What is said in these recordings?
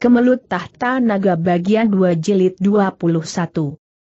Kemelut Tahta Naga bagian 2 jilid 21.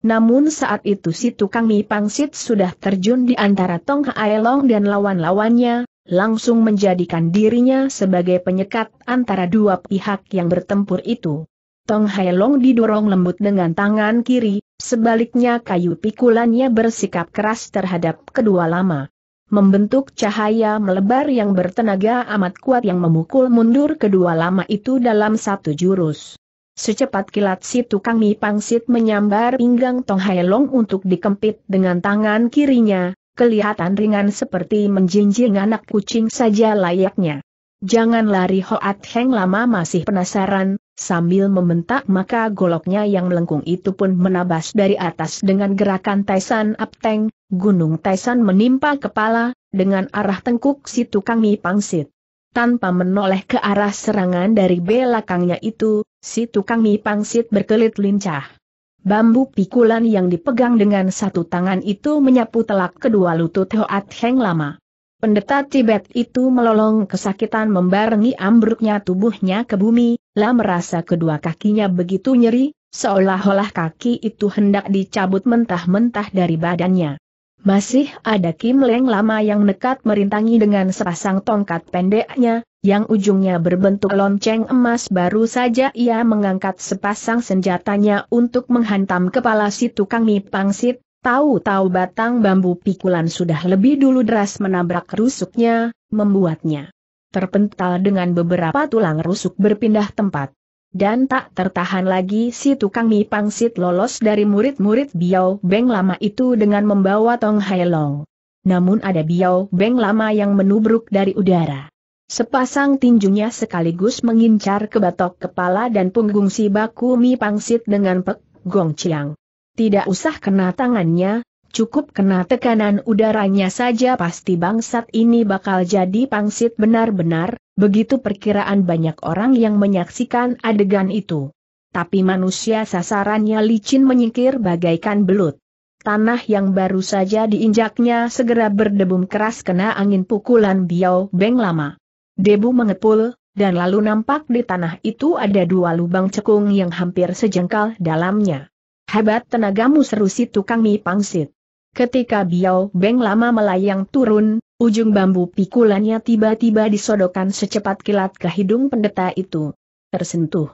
Namun saat itu si tukang mie pangsit sudah terjun di antara Tong Haelong dan lawan-lawannya, langsung menjadikan dirinya sebagai penyekat antara dua pihak yang bertempur itu. Tong Haelong didorong lembut dengan tangan kiri, sebaliknya kayu pikulannya bersikap keras terhadap kedua lama membentuk cahaya melebar yang bertenaga amat kuat yang memukul mundur kedua lama itu dalam satu jurus. Secepat kilat si tukang mie pangsit menyambar pinggang Tong Hai Long untuk dikempit dengan tangan kirinya, kelihatan ringan seperti menjinjing anak kucing saja layaknya. Jangan lari Hoat Heng lama masih penasaran, Sambil membentak maka goloknya yang melengkung itu pun menabas dari atas dengan gerakan Taisan Apteng, Gunung Taisan menimpa kepala, dengan arah tengkuk si tukang mie pangsit. Tanpa menoleh ke arah serangan dari belakangnya itu, si tukang mie pangsit berkelit lincah. Bambu pikulan yang dipegang dengan satu tangan itu menyapu telak kedua lutut Hoat Heng lama. Pendeta Tibet itu melolong kesakitan membarengi ambruknya tubuhnya ke bumi, lah merasa kedua kakinya begitu nyeri, seolah-olah kaki itu hendak dicabut mentah-mentah dari badannya. Masih ada Kim Leng lama yang nekat merintangi dengan sepasang tongkat pendeknya, yang ujungnya berbentuk lonceng emas baru saja ia mengangkat sepasang senjatanya untuk menghantam kepala si tukang mie pangsit, Tahu-tahu batang bambu pikulan sudah lebih dulu deras menabrak rusuknya, membuatnya terpental dengan beberapa tulang rusuk berpindah tempat. Dan tak tertahan lagi si tukang mie pangsit lolos dari murid-murid Biao Beng lama itu dengan membawa Tong Hai Long. Namun ada Biao Beng lama yang menubruk dari udara. Sepasang tinjunya sekaligus mengincar ke batok kepala dan punggung si baku mie pangsit dengan pek, gong ciang. Tidak usah kena tangannya, cukup kena tekanan udaranya saja pasti bangsat ini bakal jadi pangsit benar-benar, begitu perkiraan banyak orang yang menyaksikan adegan itu. Tapi manusia sasarannya licin menyingkir bagaikan belut. Tanah yang baru saja diinjaknya segera berdebum keras kena angin pukulan biau beng lama. Debu mengepul, dan lalu nampak di tanah itu ada dua lubang cekung yang hampir sejengkal dalamnya. Hebat tenagamu seru si tukang mie pangsit. Ketika Biao Beng lama melayang turun, ujung bambu pikulannya tiba-tiba disodokan secepat kilat ke hidung pendeta itu. Tersentuh.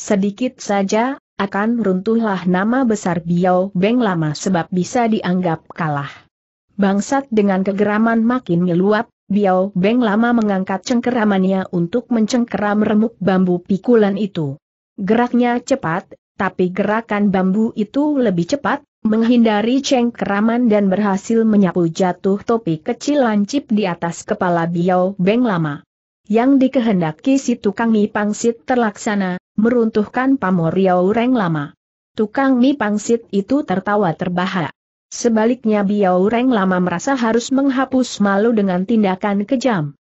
Sedikit saja, akan runtuhlah nama besar Biao Beng lama sebab bisa dianggap kalah. Bangsat dengan kegeraman makin meluap, Biao Beng lama mengangkat cengkeramannya untuk mencengkeram remuk bambu pikulan itu. Geraknya cepat, tapi gerakan bambu itu lebih cepat, menghindari cengkeraman dan berhasil menyapu jatuh topi kecil lancip di atas kepala Biao Beng Lama. Yang dikehendaki si tukang mie pangsit terlaksana, meruntuhkan pamor Riau Reng Lama. Tukang mie pangsit itu tertawa terbahak. Sebaliknya Biao Reng Lama merasa harus menghapus malu dengan tindakan kejam.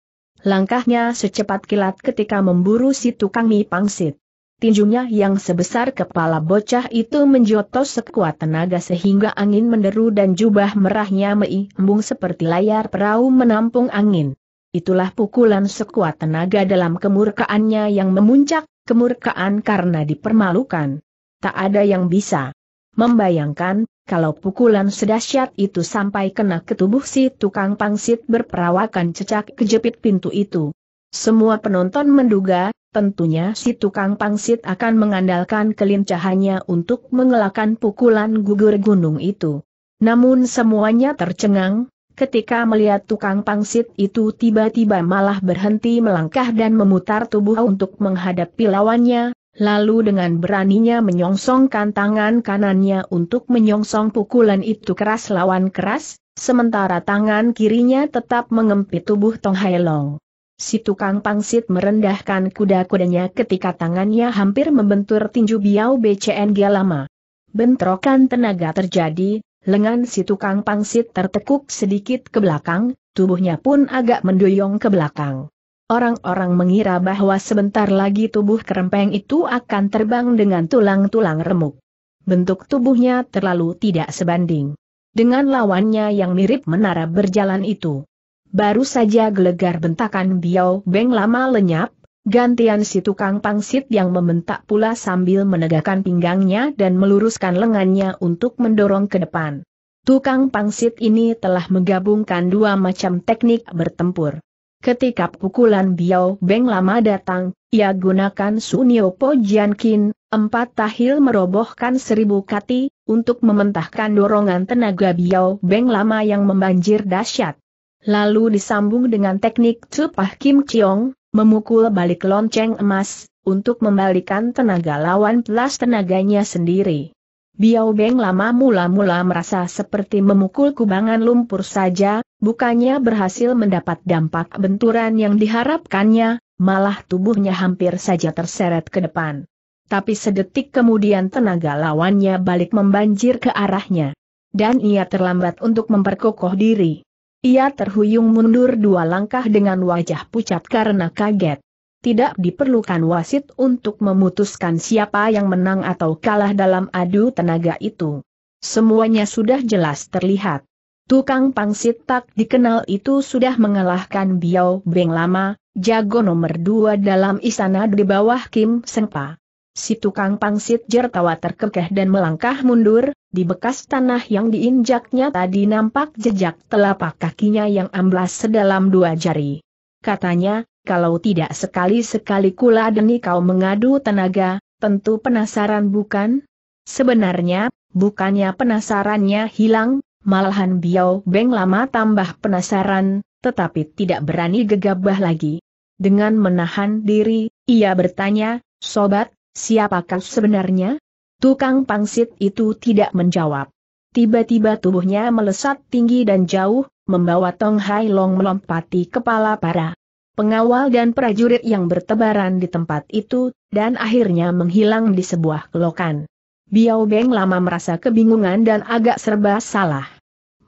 Langkahnya secepat kilat ketika memburu si tukang mie pangsit tinjunya yang sebesar kepala bocah itu menjotos sekuat tenaga sehingga angin menderu dan jubah merahnya meimbung seperti layar perahu menampung angin. Itulah pukulan sekuat tenaga dalam kemurkaannya yang memuncak, kemurkaan karena dipermalukan. Tak ada yang bisa membayangkan, kalau pukulan sedasyat itu sampai kena ke tubuh si tukang pangsit berperawakan cecak kejepit pintu itu. Semua penonton menduga, tentunya si tukang pangsit akan mengandalkan kelincahannya untuk mengelakkan pukulan gugur gunung itu. Namun semuanya tercengang, ketika melihat tukang pangsit itu tiba-tiba malah berhenti melangkah dan memutar tubuh untuk menghadapi lawannya, lalu dengan beraninya menyongsongkan tangan kanannya untuk menyongsong pukulan itu keras lawan keras, sementara tangan kirinya tetap mengempit tubuh Tong Hai Long. Si tukang pangsit merendahkan kuda-kudanya ketika tangannya hampir membentur tinju biau BCN lama. Bentrokan tenaga terjadi, lengan si tukang pangsit tertekuk sedikit ke belakang, tubuhnya pun agak mendoyong ke belakang. Orang-orang mengira bahwa sebentar lagi tubuh kerempeng itu akan terbang dengan tulang-tulang remuk. Bentuk tubuhnya terlalu tidak sebanding. Dengan lawannya yang mirip menara berjalan itu baru saja gelegar bentakan Biao Beng lama lenyap, gantian si tukang pangsit yang membentak pula sambil menegakkan pinggangnya dan meluruskan lengannya untuk mendorong ke depan. Tukang pangsit ini telah menggabungkan dua macam teknik bertempur. Ketika pukulan Biao Beng lama datang, ia gunakan Sunio Po Jiankin, empat tahil merobohkan seribu kati, untuk mementahkan dorongan tenaga Biao Beng lama yang membanjir dahsyat lalu disambung dengan teknik cupah Kim Chiong, memukul balik lonceng emas, untuk membalikan tenaga lawan plus tenaganya sendiri. Biao Beng lama mula-mula merasa seperti memukul kubangan lumpur saja, bukannya berhasil mendapat dampak benturan yang diharapkannya, malah tubuhnya hampir saja terseret ke depan. Tapi sedetik kemudian tenaga lawannya balik membanjir ke arahnya. Dan ia terlambat untuk memperkokoh diri. Ia terhuyung mundur dua langkah dengan wajah pucat karena kaget. Tidak diperlukan wasit untuk memutuskan siapa yang menang atau kalah dalam adu tenaga itu. Semuanya sudah jelas terlihat. Tukang pangsit tak dikenal itu sudah mengalahkan Biao Beng lama, jago nomor dua dalam istana di bawah Kim Sengpa. Si tukang pangsit jertawa terkekeh dan melangkah mundur, di bekas tanah yang diinjaknya tadi nampak jejak telapak kakinya yang amblas sedalam dua jari. Katanya, kalau tidak sekali-sekali kula deni kau mengadu tenaga, tentu penasaran bukan? Sebenarnya, bukannya penasarannya hilang, malahan biau Beng lama tambah penasaran, tetapi tidak berani gegabah lagi. Dengan menahan diri, ia bertanya, Sobat, Siapakah sebenarnya? Tukang pangsit itu tidak menjawab. Tiba-tiba tubuhnya melesat tinggi dan jauh, membawa Tong Hai Long melompati kepala para pengawal dan prajurit yang bertebaran di tempat itu, dan akhirnya menghilang di sebuah kelokan. Biao Beng lama merasa kebingungan dan agak serba salah.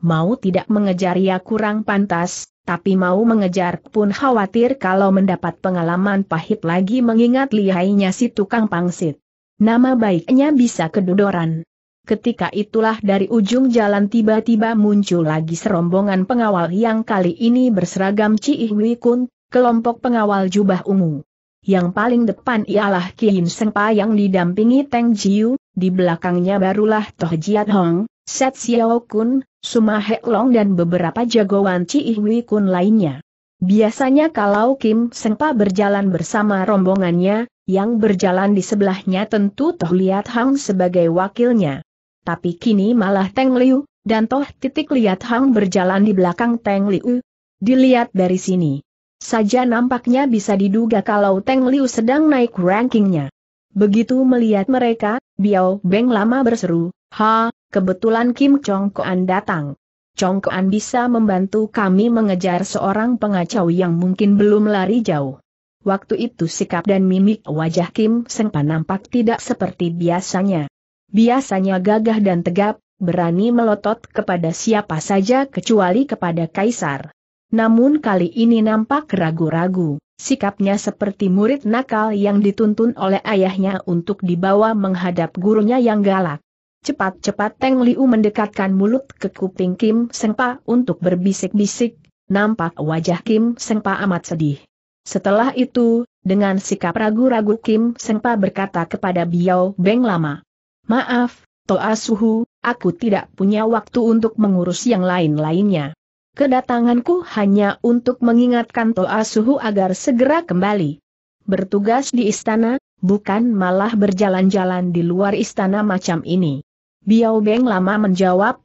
Mau tidak mengejar ia ya kurang pantas, tapi mau mengejar pun khawatir kalau mendapat pengalaman pahit lagi mengingat lihainya si tukang pangsit. Nama baiknya bisa kedudoran. Ketika itulah dari ujung jalan tiba-tiba muncul lagi serombongan pengawal yang kali ini berseragam Ciiwi Kun, kelompok pengawal jubah ungu. Yang paling depan ialah Kiin Sengpa yang didampingi Teng Jiu, di belakangnya barulah Toh Jiat Hong, Set Xiao Kun, Suma Hek Long dan beberapa jagoan Ci Iwi Kun lainnya. Biasanya kalau Kim Sengpa berjalan bersama rombongannya, yang berjalan di sebelahnya tentu Toh Liat Hang sebagai wakilnya. Tapi kini malah Teng Liu, dan Toh Titik Liat Hang berjalan di belakang Teng Liu. Dilihat dari sini. Saja nampaknya bisa diduga kalau Teng Liu sedang naik rankingnya. Begitu melihat mereka, Biao Beng lama berseru, Ha, kebetulan Kim Chong Koan datang. Chong Koan bisa membantu kami mengejar seorang pengacau yang mungkin belum lari jauh. Waktu itu sikap dan mimik wajah Kim Sengpa nampak tidak seperti biasanya. Biasanya gagah dan tegap, berani melotot kepada siapa saja kecuali kepada Kaisar. Namun kali ini nampak ragu-ragu, sikapnya seperti murid nakal yang dituntun oleh ayahnya untuk dibawa menghadap gurunya yang galak. Cepat-cepat Teng Liu mendekatkan mulut ke kuping Kim Sengpa untuk berbisik-bisik, nampak wajah Kim Sengpa amat sedih. Setelah itu, dengan sikap ragu-ragu Kim Sengpa berkata kepada Biao Beng Lama, Maaf, Toa Suhu, aku tidak punya waktu untuk mengurus yang lain-lainnya. Kedatanganku hanya untuk mengingatkan Toa Suhu agar segera kembali. Bertugas di istana, bukan malah berjalan-jalan di luar istana macam ini. Biao Beng lama menjawab,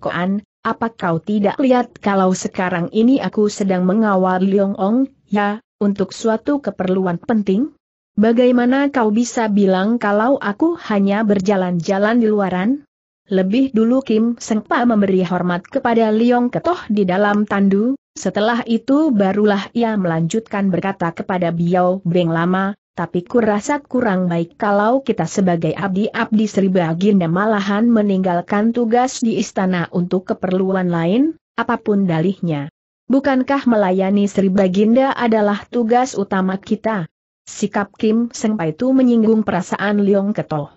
Koan, apa kau tidak lihat kalau sekarang ini aku sedang mengawal Liong Ong, ya, untuk suatu keperluan penting? Bagaimana kau bisa bilang kalau aku hanya berjalan-jalan di luaran? Lebih dulu Kim Sengpa memberi hormat kepada Liong Ketoh di dalam tandu, setelah itu barulah ia melanjutkan berkata kepada Biao Beng Lama, tapi kurasa kurang baik kalau kita sebagai abdi-abdi Sri Baginda malahan meninggalkan tugas di istana untuk keperluan lain, apapun dalihnya. Bukankah melayani Sri Baginda adalah tugas utama kita? Sikap Kim Sengpa itu menyinggung perasaan Leong Ketoh.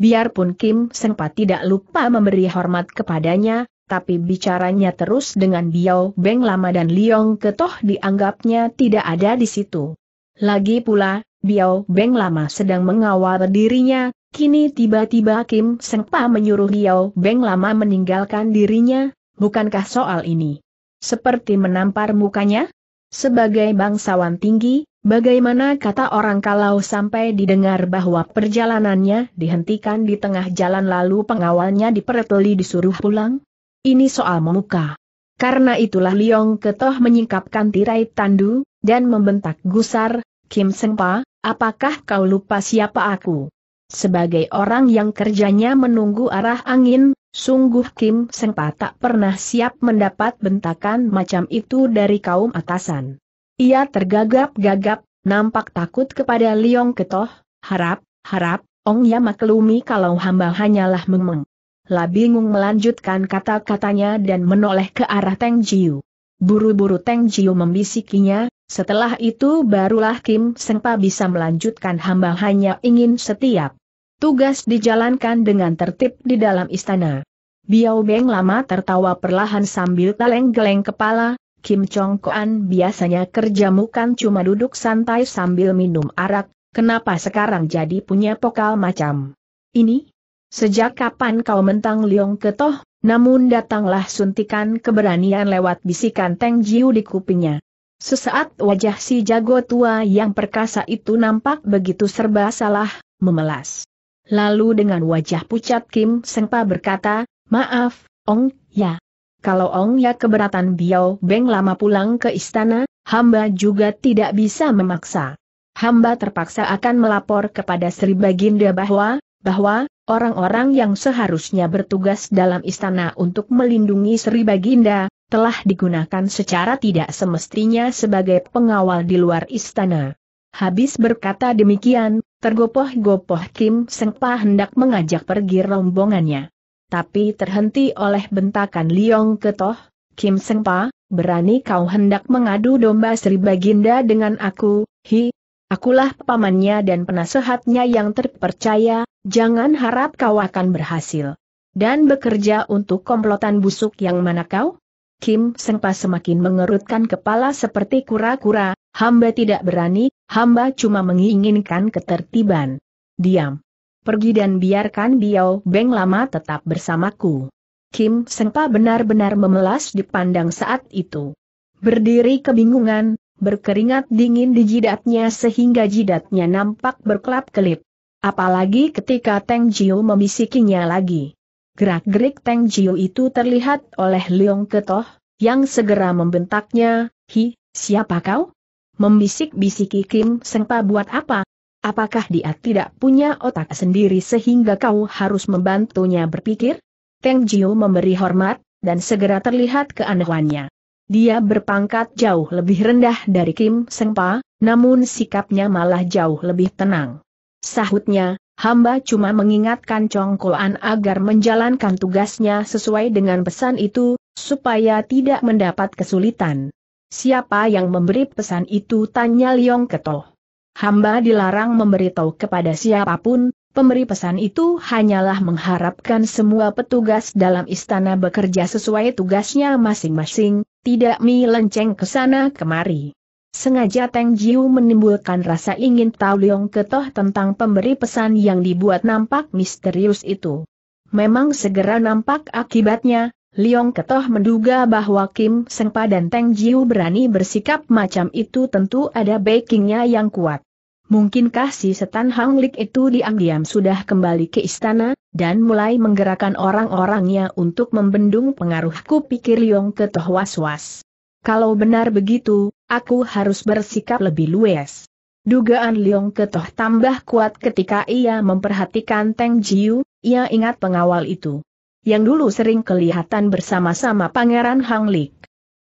Biarpun Kim Sengpa tidak lupa memberi hormat kepadanya, tapi bicaranya terus dengan Biao Beng Lama dan Leong Ketoh dianggapnya tidak ada di situ. Lagi pula, Biao Beng lama sedang mengawal dirinya, kini tiba-tiba Kim Sengpa menyuruh Biao Beng lama meninggalkan dirinya, bukankah soal ini? Seperti menampar mukanya? Sebagai bangsawan tinggi, bagaimana kata orang kalau sampai didengar bahwa perjalanannya dihentikan di tengah jalan lalu pengawalnya diperteli disuruh pulang? Ini soal memuka. Karena itulah Liong Ketoh menyingkapkan tirai tandu, dan membentak gusar, Kim Sengpa, apakah kau lupa siapa aku? Sebagai orang yang kerjanya menunggu arah angin, sungguh Kim Sengpa tak pernah siap mendapat bentakan macam itu dari kaum atasan. Ia tergagap-gagap, nampak takut kepada Liong Ketoh, harap, harap, Ong Ya maklumi kalau hamba hanyalah memeng. La bingung melanjutkan kata-katanya dan menoleh ke arah Teng Jiu. Buru-buru Teng Jiu membisikinya, setelah itu barulah Kim Sengpa bisa melanjutkan hamba hanya ingin setiap tugas dijalankan dengan tertib di dalam istana. Biao Beng lama tertawa perlahan sambil geleng-geleng kepala, Kim Chong Koan biasanya kerjamu kan cuma duduk santai sambil minum arak, kenapa sekarang jadi punya pokal macam ini? Sejak kapan kau mentang Liong Ketoh, namun datanglah suntikan keberanian lewat bisikan Teng Jiu di kupingnya. Sesaat wajah si jago tua yang perkasa itu nampak begitu serba salah, memelas. Lalu dengan wajah pucat Kim Sengpa berkata, Maaf, Ong Ya. Kalau Ong Ya keberatan Biao Beng lama pulang ke istana, hamba juga tidak bisa memaksa. Hamba terpaksa akan melapor kepada Sri Baginda bahwa, bahwa, orang-orang yang seharusnya bertugas dalam istana untuk melindungi Sri Baginda, telah digunakan secara tidak semestinya sebagai pengawal di luar istana. Habis berkata demikian, tergopoh-gopoh Kim Sengpa hendak mengajak pergi rombongannya. Tapi terhenti oleh bentakan Liong Ketoh, Kim Sengpa, berani kau hendak mengadu domba Sri Baginda dengan aku, hi, Akulah pamannya dan penasehatnya yang terpercaya, jangan harap kau akan berhasil. Dan bekerja untuk komplotan busuk yang mana kau? Kim Sengpa semakin mengerutkan kepala seperti kura-kura, hamba tidak berani, hamba cuma menginginkan ketertiban. Diam. Pergi dan biarkan Biao Beng lama tetap bersamaku. Kim Sengpa benar-benar memelas dipandang saat itu. Berdiri kebingungan, berkeringat dingin di jidatnya sehingga jidatnya nampak berkelap-kelip. Apalagi ketika Teng Jiu memisikinya lagi. Gerak-gerik Teng Jiu itu terlihat oleh Leong Ketoh, yang segera membentaknya, Hi, siapa kau? Membisik-bisiki Kim Sengpa buat apa? Apakah dia tidak punya otak sendiri sehingga kau harus membantunya berpikir? Teng Jiu memberi hormat, dan segera terlihat keanehannya. Dia berpangkat jauh lebih rendah dari Kim Sengpa, namun sikapnya malah jauh lebih tenang. Sahutnya, Hamba cuma mengingatkan Congkoan agar menjalankan tugasnya sesuai dengan pesan itu, supaya tidak mendapat kesulitan. Siapa yang memberi pesan itu tanya Liong Ketoh. Hamba dilarang memberitahu kepada siapapun, pemberi pesan itu hanyalah mengharapkan semua petugas dalam istana bekerja sesuai tugasnya masing-masing, tidak melenceng ke sana kemari. Sengaja Teng Jiu menimbulkan rasa ingin tahu Leong Ketoh tentang pemberi pesan yang dibuat nampak misterius itu. Memang segera nampak akibatnya, Leong Ketoh menduga bahwa Kim Sengpa dan Teng Jiu berani bersikap macam itu tentu ada backingnya yang kuat. Mungkinkah si setan Hang Lik itu diam-diam sudah kembali ke istana, dan mulai menggerakkan orang-orangnya untuk membendung pengaruhku pikir Leong Ketoh was-was. Kalau benar begitu, Aku harus bersikap lebih luwes. Dugaan Liong Ketoh tambah kuat ketika ia memperhatikan Teng Jiu, ia ingat pengawal itu. Yang dulu sering kelihatan bersama-sama Pangeran Hang Lik.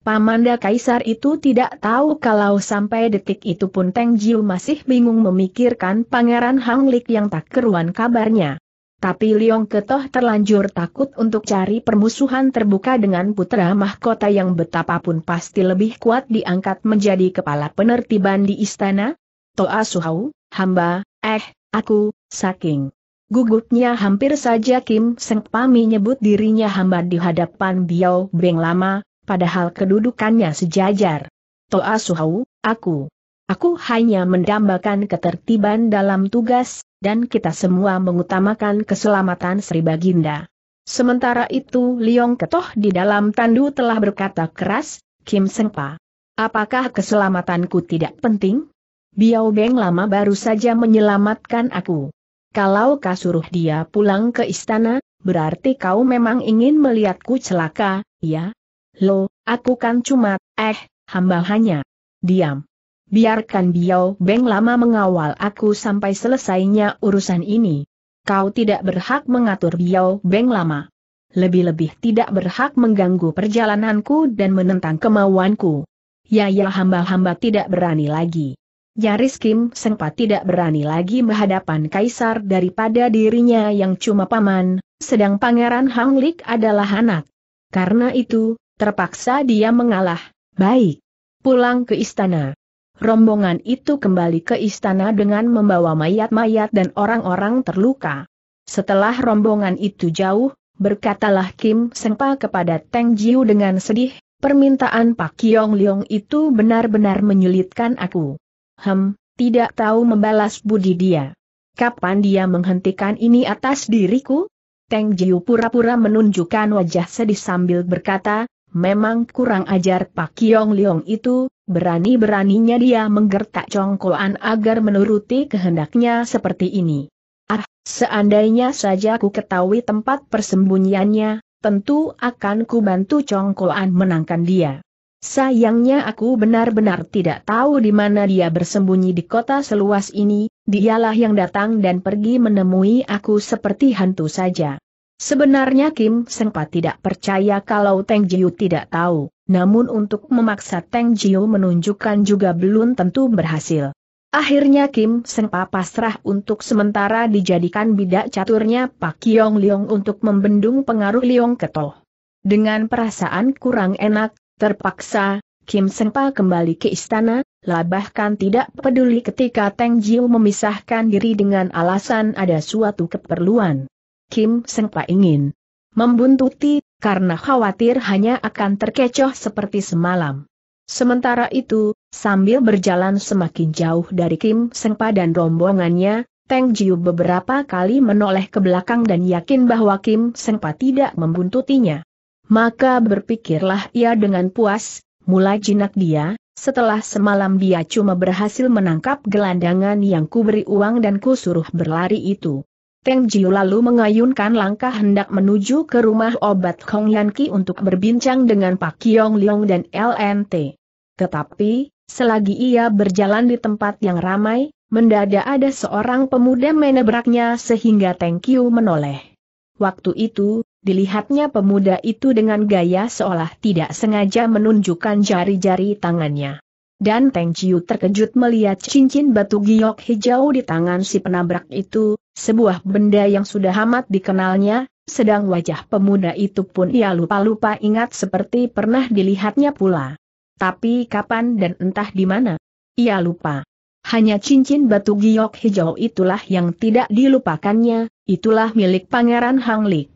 Pamanda Kaisar itu tidak tahu kalau sampai detik itu pun Teng Jiu masih bingung memikirkan Pangeran Hang Lik yang tak keruan kabarnya. Tapi Liong Ketoh terlanjur takut untuk cari permusuhan terbuka dengan putra mahkota yang betapapun pasti lebih kuat diangkat menjadi kepala penertiban di istana. Toa Suhau, hamba, eh, aku, saking. Gugupnya hampir saja Kim Seng Pami nyebut dirinya hamba di hadapan Biao Beng Lama, padahal kedudukannya sejajar. Toa Suhau, aku. Aku hanya mendambakan ketertiban dalam tugas, dan kita semua mengutamakan keselamatan Sri Baginda. Sementara itu Liong Ketoh di dalam tandu telah berkata keras, Kim Sengpa. Apakah keselamatanku tidak penting? Biao Beng lama baru saja menyelamatkan aku. Kalau kau suruh dia pulang ke istana, berarti kau memang ingin melihatku celaka, ya? Lo, aku kan cuma, eh, hamba hanya. Diam biarkan Biao Beng lama mengawal aku sampai selesainya urusan ini. Kau tidak berhak mengatur Biao Beng lama. Lebih-lebih tidak berhak mengganggu perjalananku dan menentang kemauanku. Ya ya hamba-hamba tidak berani lagi. Yaris Kim sempat tidak berani lagi menghadapan kaisar daripada dirinya yang cuma paman, sedang pangeran Hang Lik adalah anak. Karena itu, terpaksa dia mengalah. Baik. Pulang ke istana rombongan itu kembali ke istana dengan membawa mayat-mayat dan orang-orang terluka. Setelah rombongan itu jauh, berkatalah Kim Sengpa kepada Teng Jiu dengan sedih, permintaan Pak Kiong Leong itu benar-benar menyulitkan aku. Hem, tidak tahu membalas budi dia. Kapan dia menghentikan ini atas diriku? Teng Jiu pura-pura menunjukkan wajah sedih sambil berkata, Memang kurang ajar Pak Kiong Leong itu, berani-beraninya dia menggertak congkoan agar menuruti kehendaknya seperti ini. Ah, seandainya saja ku ketahui tempat persembunyiannya, tentu akan ku bantu congkoan menangkan dia. Sayangnya aku benar-benar tidak tahu di mana dia bersembunyi di kota seluas ini, dialah yang datang dan pergi menemui aku seperti hantu saja. Sebenarnya Kim sempat tidak percaya kalau Teng Jiu tidak tahu, namun untuk memaksa Teng Jiu menunjukkan juga belum tentu berhasil. Akhirnya Kim Sengpa pasrah untuk sementara dijadikan bidak caturnya Pak Kiong Leong untuk membendung pengaruh Leong Ketoh. Dengan perasaan kurang enak, terpaksa, Kim Sengpa kembali ke istana, labahkan tidak peduli ketika Teng Jiu memisahkan diri dengan alasan ada suatu keperluan. Kim Pa ingin membuntuti, karena khawatir hanya akan terkecoh seperti semalam. Sementara itu, sambil berjalan semakin jauh dari Kim Pa dan rombongannya, Teng Jiu beberapa kali menoleh ke belakang dan yakin bahwa Kim Pa tidak membuntutinya. Maka berpikirlah ia dengan puas, mulai jinak dia, setelah semalam dia cuma berhasil menangkap gelandangan yang kuberi uang dan kusuruh berlari itu. Teng Jiu lalu mengayunkan langkah hendak menuju ke rumah obat Kong Yan Ki untuk berbincang dengan Pak Kiong Leong dan LNT. Tetapi, selagi ia berjalan di tempat yang ramai, mendadak ada seorang pemuda menabraknya sehingga Teng Kiu menoleh. Waktu itu, dilihatnya pemuda itu dengan gaya seolah tidak sengaja menunjukkan jari-jari tangannya dan Teng Chiu terkejut melihat cincin batu giok hijau di tangan si penabrak itu, sebuah benda yang sudah amat dikenalnya, sedang wajah pemuda itu pun ia lupa-lupa ingat seperti pernah dilihatnya pula. Tapi kapan dan entah di mana? Ia lupa. Hanya cincin batu giok hijau itulah yang tidak dilupakannya, itulah milik Pangeran Hang Lik.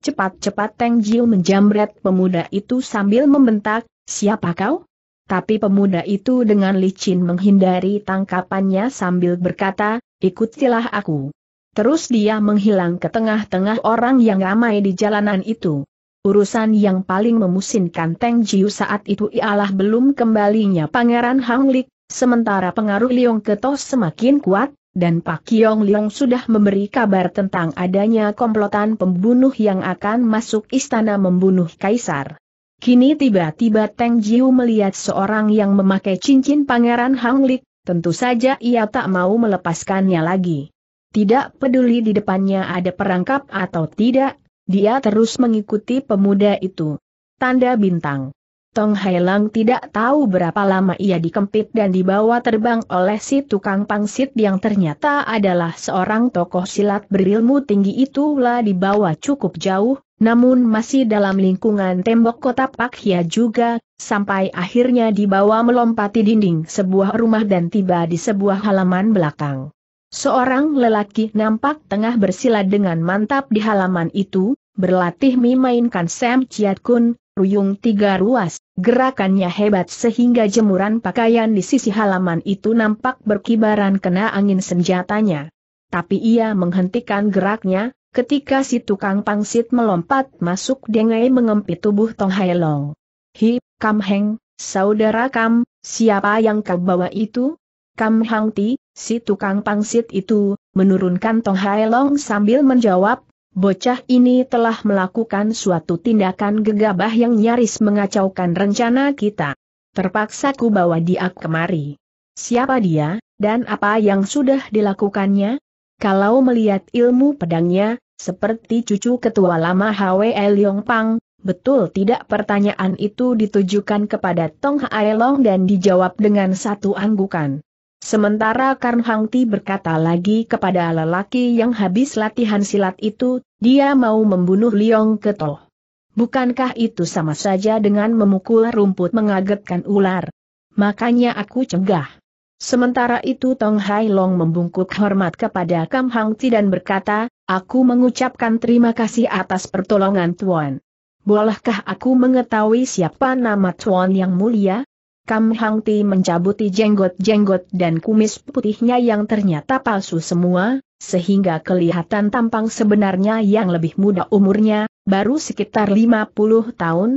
Cepat-cepat Teng Jiu menjamret pemuda itu sambil membentak, siapa kau? Tapi pemuda itu dengan licin menghindari tangkapannya sambil berkata, ikutilah aku. Terus dia menghilang ke tengah-tengah orang yang ramai di jalanan itu. Urusan yang paling memusinkan Teng Jiu saat itu ialah belum kembalinya Pangeran Hang Lik, sementara pengaruh Liong Ketos semakin kuat, dan Pak Kiong Liong sudah memberi kabar tentang adanya komplotan pembunuh yang akan masuk istana membunuh Kaisar. Kini tiba-tiba Teng Jiu melihat seorang yang memakai cincin pangeran Hang Lik, tentu saja ia tak mau melepaskannya lagi. Tidak peduli di depannya ada perangkap atau tidak, dia terus mengikuti pemuda itu. Tanda bintang. Tong Hai Lang tidak tahu berapa lama ia dikempit dan dibawa terbang oleh si tukang pangsit yang ternyata adalah seorang tokoh silat berilmu tinggi itulah dibawa cukup jauh, namun masih dalam lingkungan tembok kota Pak Hia juga, sampai akhirnya dibawa melompati dinding sebuah rumah dan tiba di sebuah halaman belakang. Seorang lelaki nampak tengah bersila dengan mantap di halaman itu, berlatih memainkan Sam Chiat Kun, ruyung tiga ruas, gerakannya hebat sehingga jemuran pakaian di sisi halaman itu nampak berkibaran kena angin senjatanya. Tapi ia menghentikan geraknya, Ketika si tukang pangsit melompat masuk dengai mengempit tubuh Tong Hai Long. Hi, Kam Heng, saudara Kam, siapa yang kau bawa itu? Kam Hang Ti, si tukang pangsit itu, menurunkan Tong Hai Long sambil menjawab, Bocah ini telah melakukan suatu tindakan gegabah yang nyaris mengacaukan rencana kita. Terpaksa ku bawa dia kemari. Siapa dia, dan apa yang sudah dilakukannya? Kalau melihat ilmu pedangnya, seperti cucu ketua lama Hwe Leong Pang, betul tidak pertanyaan itu ditujukan kepada Tong Hae Long dan dijawab dengan satu anggukan. Sementara Karn Hang Ti berkata lagi kepada lelaki yang habis latihan silat itu, dia mau membunuh Leong Keto. Bukankah itu sama saja dengan memukul rumput mengagetkan ular? Makanya aku cegah. Sementara itu Tong Hai Long membungkuk hormat kepada Kam Hang Ti dan berkata, aku mengucapkan terima kasih atas pertolongan Tuan. Bolehkah aku mengetahui siapa nama Tuan yang mulia? Kam Hang Ti mencabuti jenggot-jenggot dan kumis putihnya yang ternyata palsu semua, sehingga kelihatan tampang sebenarnya yang lebih muda umurnya, baru sekitar 50 tahun.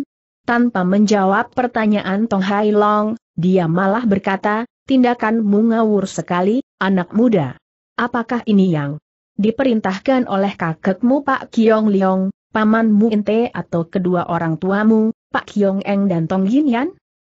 Tanpa menjawab pertanyaan Tong Hai Long, dia malah berkata, Tindakan ngawur sekali, anak muda. Apakah ini yang diperintahkan oleh kakekmu Pak Kiong Liong, pamanmu Inte atau kedua orang tuamu, Pak Kiong Eng dan Tong Yin Yan?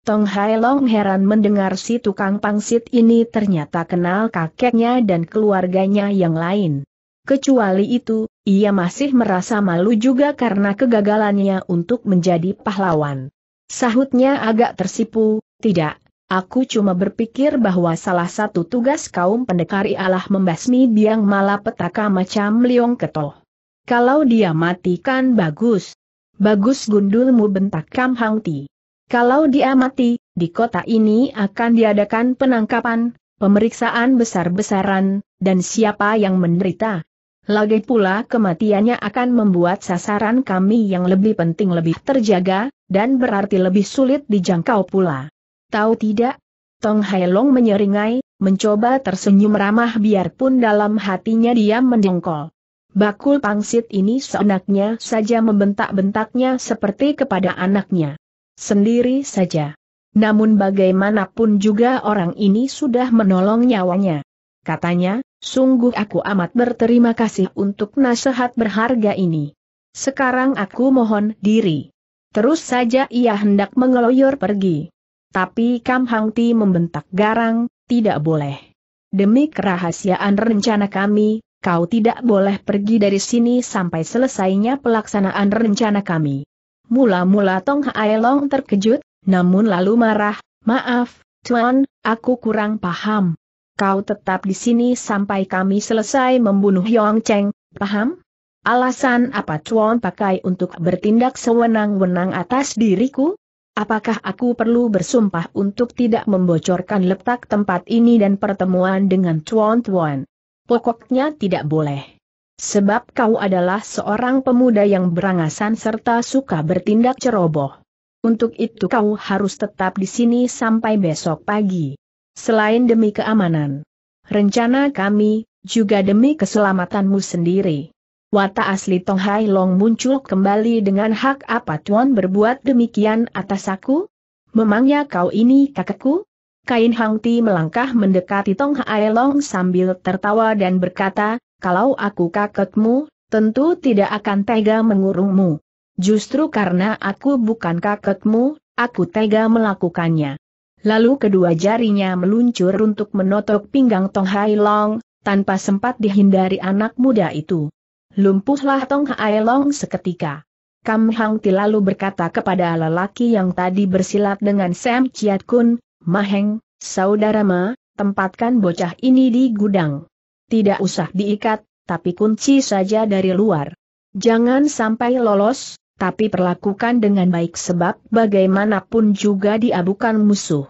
Tong Hai Long heran mendengar si tukang pangsit ini ternyata kenal kakeknya dan keluarganya yang lain. Kecuali itu, ia masih merasa malu juga karena kegagalannya untuk menjadi pahlawan. Sahutnya agak tersipu, tidak, Aku cuma berpikir bahwa salah satu tugas kaum pendekar ialah membasmi biang malapetaka macam Liong Ketoh. Kalau dia mati kan bagus. Bagus gundulmu bentak Kam Hang Ti. Kalau dia mati, di kota ini akan diadakan penangkapan, pemeriksaan besar-besaran, dan siapa yang menderita. Lagi pula kematiannya akan membuat sasaran kami yang lebih penting lebih terjaga, dan berarti lebih sulit dijangkau pula. Tahu tidak? Tong Hai Long menyeringai, mencoba tersenyum ramah biarpun dalam hatinya dia mendengkol. Bakul pangsit ini seenaknya saja membentak-bentaknya seperti kepada anaknya. Sendiri saja. Namun bagaimanapun juga orang ini sudah menolong nyawanya. Katanya, sungguh aku amat berterima kasih untuk nasihat berharga ini. Sekarang aku mohon diri. Terus saja ia hendak mengeloyor pergi. Tapi Kam Hang Ti membentak garang, tidak boleh. Demi kerahasiaan rencana kami, kau tidak boleh pergi dari sini sampai selesainya pelaksanaan rencana kami. Mula-mula Tong Long terkejut, namun lalu marah, maaf, Tuan, aku kurang paham. Kau tetap di sini sampai kami selesai membunuh Yong Cheng, paham? Alasan apa Chuan pakai untuk bertindak sewenang-wenang atas diriku? Apakah aku perlu bersumpah untuk tidak membocorkan letak tempat ini dan pertemuan dengan Tuan Tuan? Pokoknya tidak boleh. Sebab kau adalah seorang pemuda yang berangasan serta suka bertindak ceroboh. Untuk itu kau harus tetap di sini sampai besok pagi. Selain demi keamanan, rencana kami, juga demi keselamatanmu sendiri. Watak asli Tong Hai Long muncul kembali dengan hak apa Tuan berbuat demikian atas aku? Memangnya kau ini kakakku? Kain Hang Ti melangkah mendekati Tong Hai Long sambil tertawa dan berkata, kalau aku kakekmu, tentu tidak akan tega mengurungmu. Justru karena aku bukan kakekmu, aku tega melakukannya. Lalu kedua jarinya meluncur untuk menotok pinggang Tong Hai Long, tanpa sempat dihindari anak muda itu. Lumpuhlah Tong Long seketika. Kam Hang Ti lalu berkata kepada lelaki yang tadi bersilat dengan Sam Chiat Kun, Maheng, saudara ma, tempatkan bocah ini di gudang. Tidak usah diikat, tapi kunci saja dari luar. Jangan sampai lolos, tapi perlakukan dengan baik sebab bagaimanapun juga diabukan musuh.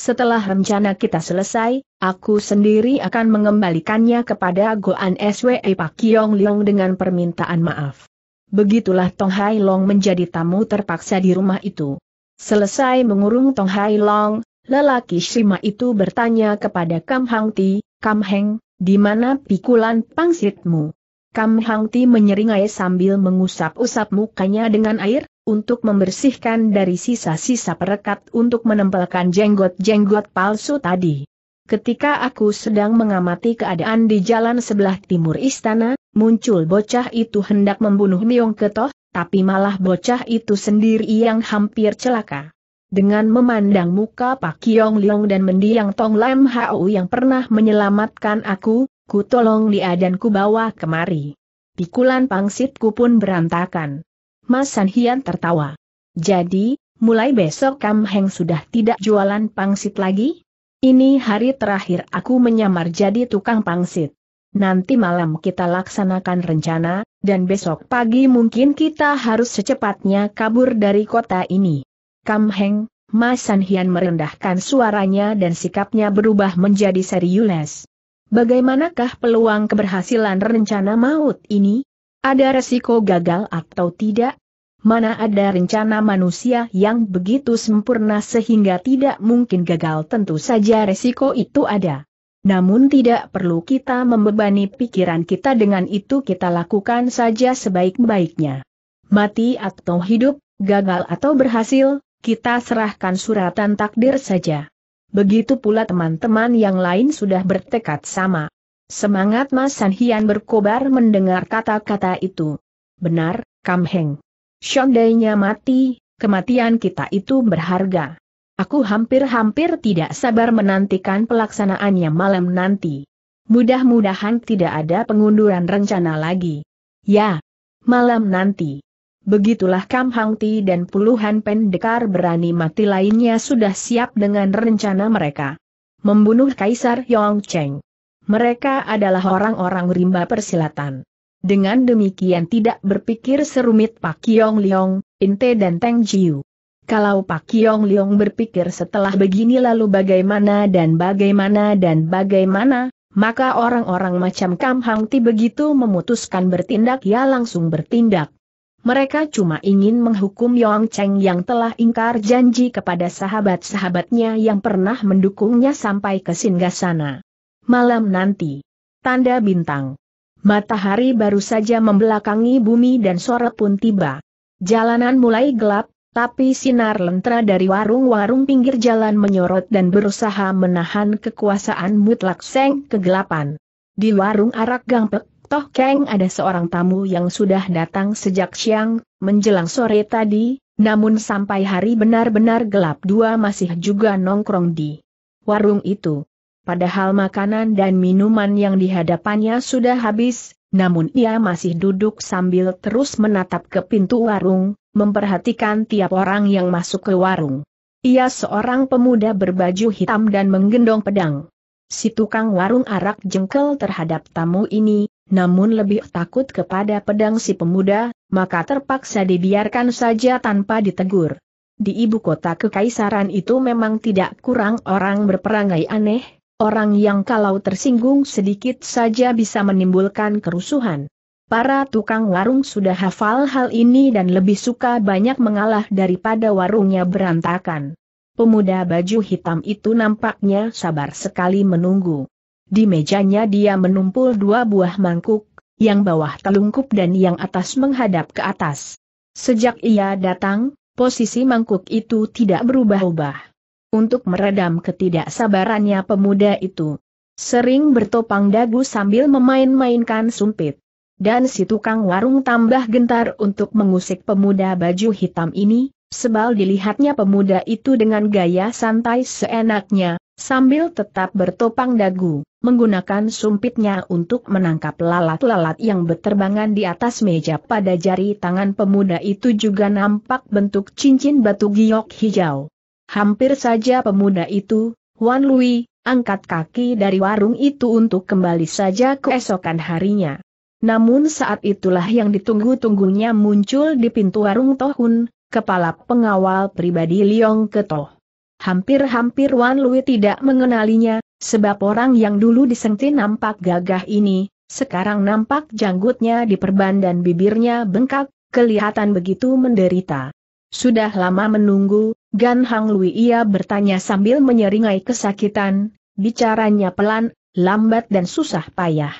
Setelah rencana kita selesai, aku sendiri akan mengembalikannya kepada Goan SWE Pak Yong Leong dengan permintaan maaf. Begitulah Tong Hai Long menjadi tamu terpaksa di rumah itu. Selesai mengurung Tong Hai Long, lelaki Shima itu bertanya kepada Kam Hang Ti, Kam Heng, di mana pikulan pangsitmu? Kam Hang Ti menyeringai sambil mengusap-usap mukanya dengan air, untuk membersihkan dari sisa-sisa perekat untuk menempelkan jenggot-jenggot palsu tadi. Ketika aku sedang mengamati keadaan di jalan sebelah timur istana, muncul bocah itu hendak membunuh Myong Ketoh, tapi malah bocah itu sendiri yang hampir celaka. Dengan memandang muka Pak Kiong Leong dan mendiang Tong Lam Hau yang pernah menyelamatkan aku, ku tolong dia dan ku bawa kemari. Pikulan pangsitku pun berantakan. Mas San Hian tertawa. Jadi, mulai besok Kam Heng sudah tidak jualan pangsit lagi? Ini hari terakhir aku menyamar jadi tukang pangsit. Nanti malam kita laksanakan rencana, dan besok pagi mungkin kita harus secepatnya kabur dari kota ini. Kam Heng, Mas San Hian merendahkan suaranya dan sikapnya berubah menjadi serius. Bagaimanakah peluang keberhasilan rencana maut ini? Ada resiko gagal atau tidak? mana ada rencana manusia yang begitu sempurna sehingga tidak mungkin gagal tentu saja resiko itu ada. Namun tidak perlu kita membebani pikiran kita dengan itu kita lakukan saja sebaik-baiknya. Mati atau hidup, gagal atau berhasil, kita serahkan suratan takdir saja. Begitu pula teman-teman yang lain sudah bertekad sama. Semangat Mas Sanhian berkobar mendengar kata-kata itu. Benar, Kam Heng. Shondainya mati, kematian kita itu berharga. Aku hampir-hampir tidak sabar menantikan pelaksanaannya malam nanti. Mudah-mudahan tidak ada pengunduran rencana lagi. Ya, malam nanti. Begitulah Kam Hang Ti dan puluhan pendekar berani mati lainnya sudah siap dengan rencana mereka. Membunuh Kaisar Yong Cheng. Mereka adalah orang-orang rimba persilatan. Dengan demikian tidak berpikir serumit Pak Kiong Leong, Inte dan Teng Jiu. Kalau Pak Kiong Leong berpikir setelah begini lalu bagaimana dan bagaimana dan bagaimana, maka orang-orang macam Kam Hang Ti begitu memutuskan bertindak ya langsung bertindak. Mereka cuma ingin menghukum Yong Cheng yang telah ingkar janji kepada sahabat-sahabatnya yang pernah mendukungnya sampai ke Singgasana. Malam nanti. Tanda bintang. Matahari baru saja membelakangi bumi dan sore pun tiba. Jalanan mulai gelap, tapi sinar lentera dari warung-warung pinggir jalan menyorot dan berusaha menahan kekuasaan mutlak seng kegelapan. Di warung arak gangpek, Toh Keng ada seorang tamu yang sudah datang sejak siang, menjelang sore tadi, namun sampai hari benar-benar gelap dua masih juga nongkrong di warung itu padahal makanan dan minuman yang dihadapannya sudah habis, namun ia masih duduk sambil terus menatap ke pintu warung, memperhatikan tiap orang yang masuk ke warung. Ia seorang pemuda berbaju hitam dan menggendong pedang. Si tukang warung arak jengkel terhadap tamu ini, namun lebih takut kepada pedang si pemuda, maka terpaksa dibiarkan saja tanpa ditegur. Di ibu kota kekaisaran itu memang tidak kurang orang berperangai aneh, Orang yang kalau tersinggung sedikit saja bisa menimbulkan kerusuhan. Para tukang warung sudah hafal hal ini dan lebih suka banyak mengalah daripada warungnya berantakan. Pemuda baju hitam itu nampaknya sabar sekali menunggu. Di mejanya dia menumpul dua buah mangkuk, yang bawah telungkup dan yang atas menghadap ke atas. Sejak ia datang, posisi mangkuk itu tidak berubah-ubah untuk meredam ketidaksabarannya pemuda itu. Sering bertopang dagu sambil memain-mainkan sumpit. Dan si tukang warung tambah gentar untuk mengusik pemuda baju hitam ini, sebal dilihatnya pemuda itu dengan gaya santai seenaknya, sambil tetap bertopang dagu, menggunakan sumpitnya untuk menangkap lalat-lalat yang berterbangan di atas meja pada jari tangan pemuda itu juga nampak bentuk cincin batu giok hijau. Hampir saja pemuda itu, Wan Lui, angkat kaki dari warung itu untuk kembali saja keesokan harinya. Namun saat itulah yang ditunggu-tunggunya muncul di pintu warung Tohun, kepala pengawal pribadi Liong Ketoh. Hampir-hampir Wan Lui tidak mengenalinya, sebab orang yang dulu disengti nampak gagah ini, sekarang nampak janggutnya diperban dan bibirnya bengkak, kelihatan begitu menderita. Sudah lama menunggu, Gan Hang Lui ia bertanya sambil menyeringai kesakitan, bicaranya pelan, lambat dan susah payah.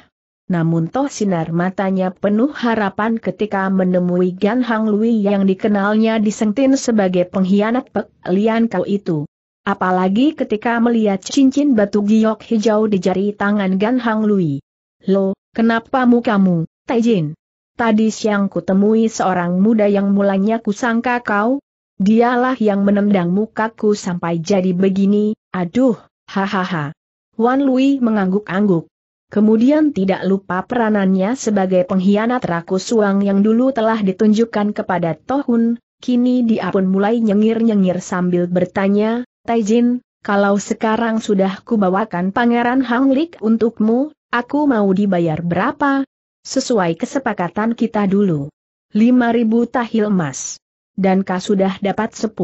Namun toh sinar matanya penuh harapan ketika menemui Gan Hang Lui yang dikenalnya disentin sebagai pengkhianat Pek Lian Kau itu. Apalagi ketika melihat cincin batu giok hijau di jari tangan Gan Hang Lui. Lo, kenapa mukamu, Taijin? Tadi siang ku temui seorang muda yang mulanya kusangka kau, dialah yang menendang mukaku sampai jadi begini, aduh, hahaha. Wan Lui mengangguk-angguk. Kemudian tidak lupa peranannya sebagai pengkhianat rakus Suang yang dulu telah ditunjukkan kepada Tohun, kini dia pun mulai nyengir-nyengir sambil bertanya, Taijin, kalau sekarang sudah kubawakan Pangeran Hang Hanglik untukmu, aku mau dibayar berapa? sesuai kesepakatan kita dulu. 5.000 tahil emas. Dan kau sudah dapat 10.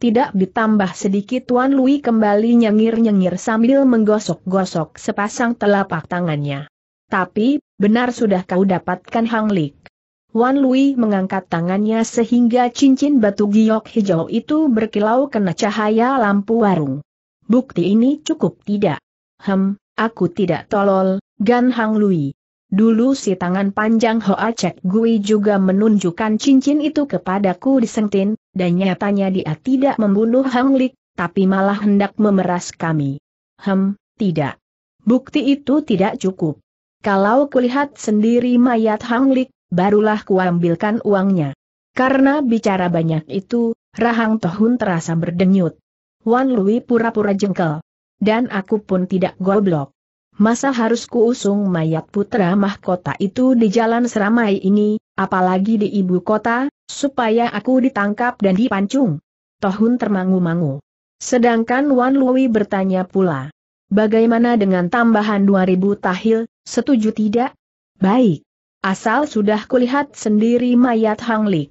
Tidak ditambah sedikit Tuan Lui kembali nyengir-nyengir sambil menggosok-gosok sepasang telapak tangannya. Tapi, benar sudah kau dapatkan Hang Lik. Wan Lui mengangkat tangannya sehingga cincin batu giok hijau itu berkilau kena cahaya lampu warung. Bukti ini cukup tidak? Hem, aku tidak tolol, Gan Hang Lui. Dulu si tangan panjang Hoa Cek Gui juga menunjukkan cincin itu kepadaku di Sengtin, dan nyatanya dia tidak membunuh Hang Lik, tapi malah hendak memeras kami. Hem, tidak. Bukti itu tidak cukup. Kalau kulihat sendiri mayat Hang Lik, barulah kuambilkan uangnya. Karena bicara banyak itu, Rahang Tohun terasa berdenyut. Wan Lui pura-pura jengkel. Dan aku pun tidak goblok masa harus kuusung mayat putra mahkota itu di jalan seramai ini, apalagi di ibu kota, supaya aku ditangkap dan dipancung. Tohun termangu-mangu. Sedangkan Wan Lui bertanya pula. Bagaimana dengan tambahan 2000 tahil, setuju tidak? Baik. Asal sudah kulihat sendiri mayat Hang Lik.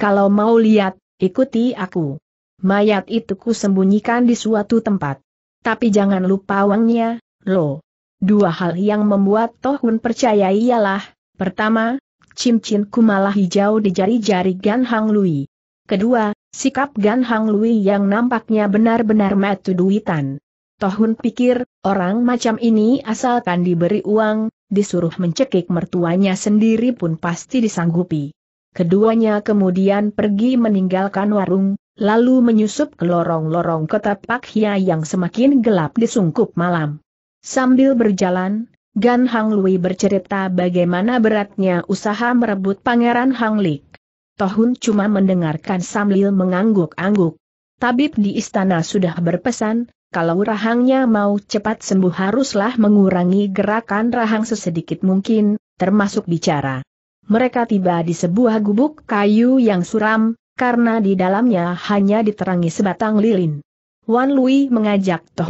Kalau mau lihat, ikuti aku. Mayat itu ku sembunyikan di suatu tempat. Tapi jangan lupa uangnya, loh. Dua hal yang membuat Tohun percaya ialah, pertama, cincin kumalah hijau di jari-jari Gan Hang Lui. Kedua, sikap Gan Hang Lui yang nampaknya benar-benar metu duitan. Tohun pikir, orang macam ini asalkan diberi uang, disuruh mencekik mertuanya sendiri pun pasti disanggupi. Keduanya kemudian pergi meninggalkan warung, lalu menyusup ke lorong-lorong kota Pak Hia yang semakin gelap disungkup malam. Sambil berjalan, Gan Hang Lui bercerita bagaimana beratnya usaha merebut Pangeran Hang Lik. Tohun cuma mendengarkan sambil mengangguk-angguk. Tabib di istana sudah berpesan, kalau rahangnya mau cepat sembuh haruslah mengurangi gerakan rahang sesedikit mungkin, termasuk bicara. Mereka tiba di sebuah gubuk kayu yang suram, karena di dalamnya hanya diterangi sebatang lilin. Wan Lui mengajak Toh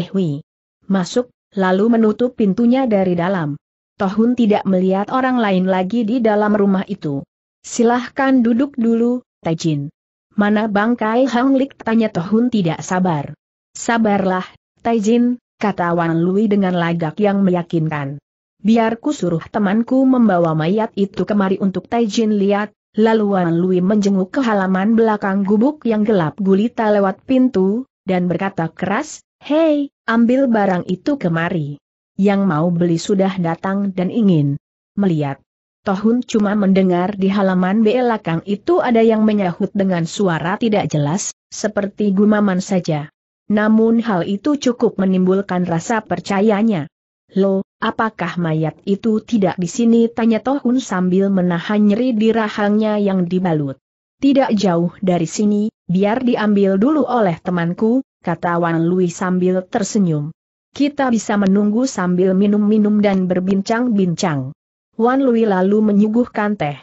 Masuk, lalu menutup pintunya dari dalam. Tohun tidak melihat orang lain lagi di dalam rumah itu. Silahkan duduk dulu, Taijin. Mana bangkai Hang Lik tanya Tohun tidak sabar. Sabarlah, Taijin, kata Wan Lui dengan lagak yang meyakinkan. Biarku suruh temanku membawa mayat itu kemari untuk Taijin lihat, Lalu Wan Lui menjenguk ke halaman belakang gubuk yang gelap gulita lewat pintu, dan berkata keras, Hei, ambil barang itu kemari. Yang mau beli sudah datang dan ingin melihat. Tohun cuma mendengar di halaman belakang itu ada yang menyahut dengan suara tidak jelas, seperti gumaman saja. Namun hal itu cukup menimbulkan rasa percayanya. Lo, apakah mayat itu tidak di sini? Tanya Tohun sambil menahan nyeri di rahangnya yang dibalut. Tidak jauh dari sini, biar diambil dulu oleh temanku, kata Wan Lui sambil tersenyum. Kita bisa menunggu sambil minum-minum dan berbincang-bincang. Wan Lui lalu menyuguhkan teh.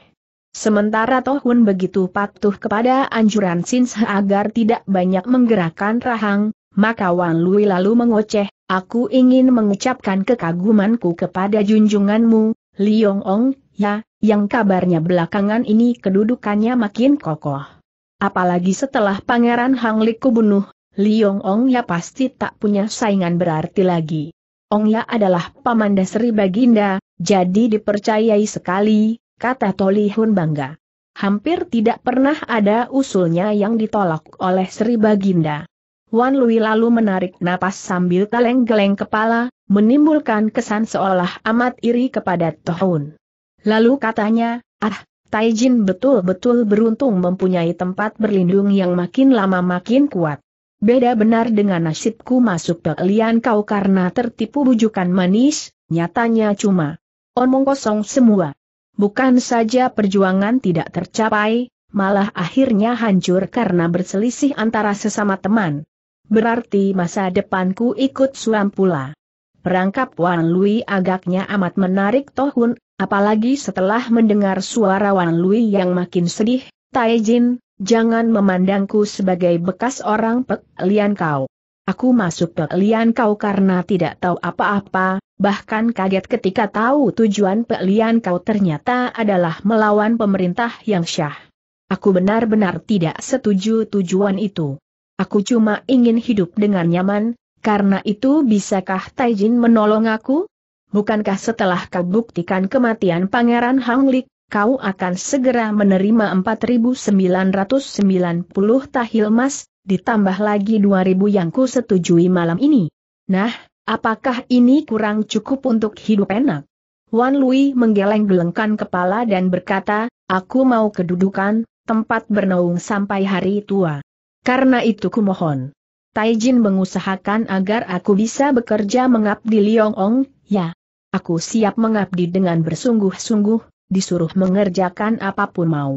Sementara Tohun begitu patuh kepada anjuran Sinse agar tidak banyak menggerakkan rahang, maka Wan Lui lalu mengoceh, aku ingin mengucapkan kekagumanku kepada junjunganmu, Liong Ong, ya, yang kabarnya belakangan ini kedudukannya makin kokoh. Apalagi setelah Pangeran Hang Liku bunuh, Liong Ong Ya pasti tak punya saingan berarti lagi. Ong Ya adalah paman Sri baginda, jadi dipercayai sekali, kata Toli Hun bangga. Hampir tidak pernah ada usulnya yang ditolak oleh Sri Baginda. Wan Lui lalu menarik napas sambil geleng-geleng kepala, menimbulkan kesan seolah amat iri kepada Tohun. Lalu katanya, ah, Taijin betul-betul beruntung mempunyai tempat berlindung yang makin lama makin kuat. Beda benar dengan nasibku masuk pelian kau karena tertipu bujukan manis, nyatanya cuma omong kosong semua. Bukan saja perjuangan tidak tercapai, malah akhirnya hancur karena berselisih antara sesama teman. Berarti masa depanku ikut suam pula. Perangkap Wan Lui agaknya amat menarik Tohun, apalagi setelah mendengar suara Wan Lui yang makin sedih, Taijin jangan memandangku sebagai bekas orang peklian kau. Aku masuk lian kau karena tidak tahu apa-apa, bahkan kaget ketika tahu tujuan peklian kau ternyata adalah melawan pemerintah yang syah. Aku benar-benar tidak setuju tujuan itu. Aku cuma ingin hidup dengan nyaman, karena itu bisakah Taijin menolong aku? Bukankah setelah kau buktikan kematian Pangeran Hanglik, kau akan segera menerima 4.990 tahil emas, ditambah lagi 2.000 yang ku setujui malam ini. Nah, apakah ini kurang cukup untuk hidup enak? Wan Lui menggeleng-gelengkan kepala dan berkata, aku mau kedudukan, tempat bernaung sampai hari tua. Karena itu kumohon. Taijin mengusahakan agar aku bisa bekerja mengabdi Liong Ong, ya. Aku siap mengabdi dengan bersungguh-sungguh, disuruh mengerjakan apapun mau.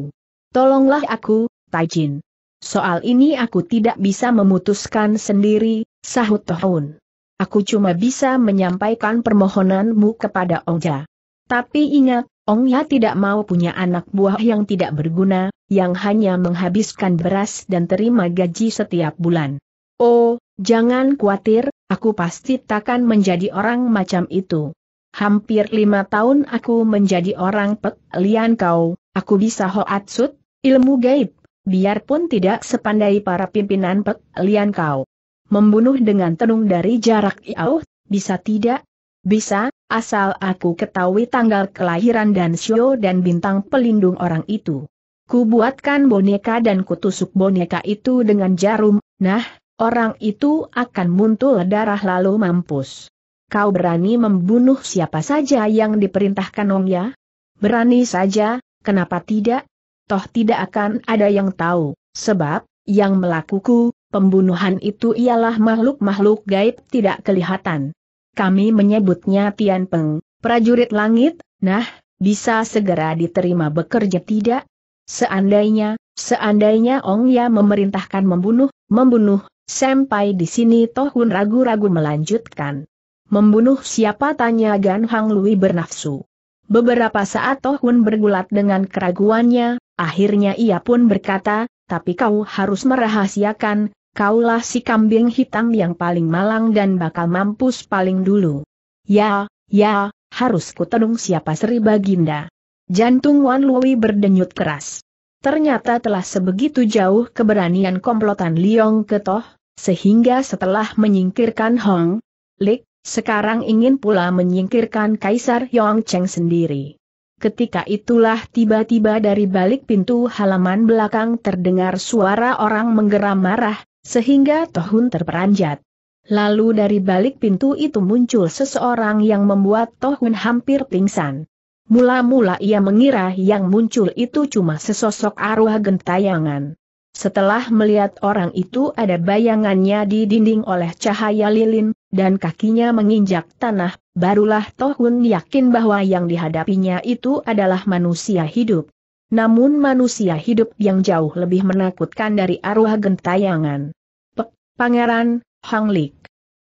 Tolonglah aku, Taijin. Soal ini aku tidak bisa memutuskan sendiri, sahut Tohun. Aku cuma bisa menyampaikan permohonanmu kepada Ongja. Tapi ingat, Ongya tidak mau punya anak buah yang tidak berguna, yang hanya menghabiskan beras dan terima gaji setiap bulan. Oh, jangan khawatir, aku pasti takkan menjadi orang macam itu. Hampir lima tahun aku menjadi orang pelian kau, aku bisa hoatsut, ilmu gaib, biarpun tidak sepandai para pimpinan pelian kau. Membunuh dengan tenung dari jarak jauh, bisa tidak? Bisa, asal aku ketahui tanggal kelahiran dan sio dan bintang pelindung orang itu. Ku buatkan boneka dan kutusuk boneka itu dengan jarum, nah, orang itu akan muntul darah lalu mampus. Kau berani membunuh siapa saja yang diperintahkan Ya? Berani saja, kenapa tidak? Toh tidak akan ada yang tahu, sebab, yang melakuku, pembunuhan itu ialah makhluk-makhluk gaib tidak kelihatan. Kami menyebutnya Tian Peng, prajurit langit, nah, bisa segera diterima bekerja tidak? Seandainya, seandainya Ong Ya memerintahkan membunuh, membunuh, sampai di sini Tohun ragu-ragu melanjutkan. Membunuh siapa tanya Gan Hang Lui bernafsu. Beberapa saat Tohun bergulat dengan keraguannya, akhirnya ia pun berkata, tapi kau harus merahasiakan, kaulah si kambing hitam yang paling malang dan bakal mampus paling dulu. Ya, ya, harus kutenung siapa Sri Baginda. Jantung Wan Lui berdenyut keras. Ternyata telah sebegitu jauh keberanian komplotan Liong Toh, sehingga setelah menyingkirkan Hong, Lik, sekarang ingin pula menyingkirkan Kaisar Yong Cheng sendiri. Ketika itulah tiba-tiba dari balik pintu halaman belakang terdengar suara orang menggeram marah, sehingga Tohun terperanjat. Lalu dari balik pintu itu muncul seseorang yang membuat Tohun hampir pingsan. Mula-mula ia mengira yang muncul itu cuma sesosok arwah gentayangan. Setelah melihat orang itu ada bayangannya di dinding oleh cahaya lilin, dan kakinya menginjak tanah, barulah Tohun yakin bahwa yang dihadapinya itu adalah manusia hidup. Namun manusia hidup yang jauh lebih menakutkan dari arwah gentayangan. Pek, Pangeran, Lik.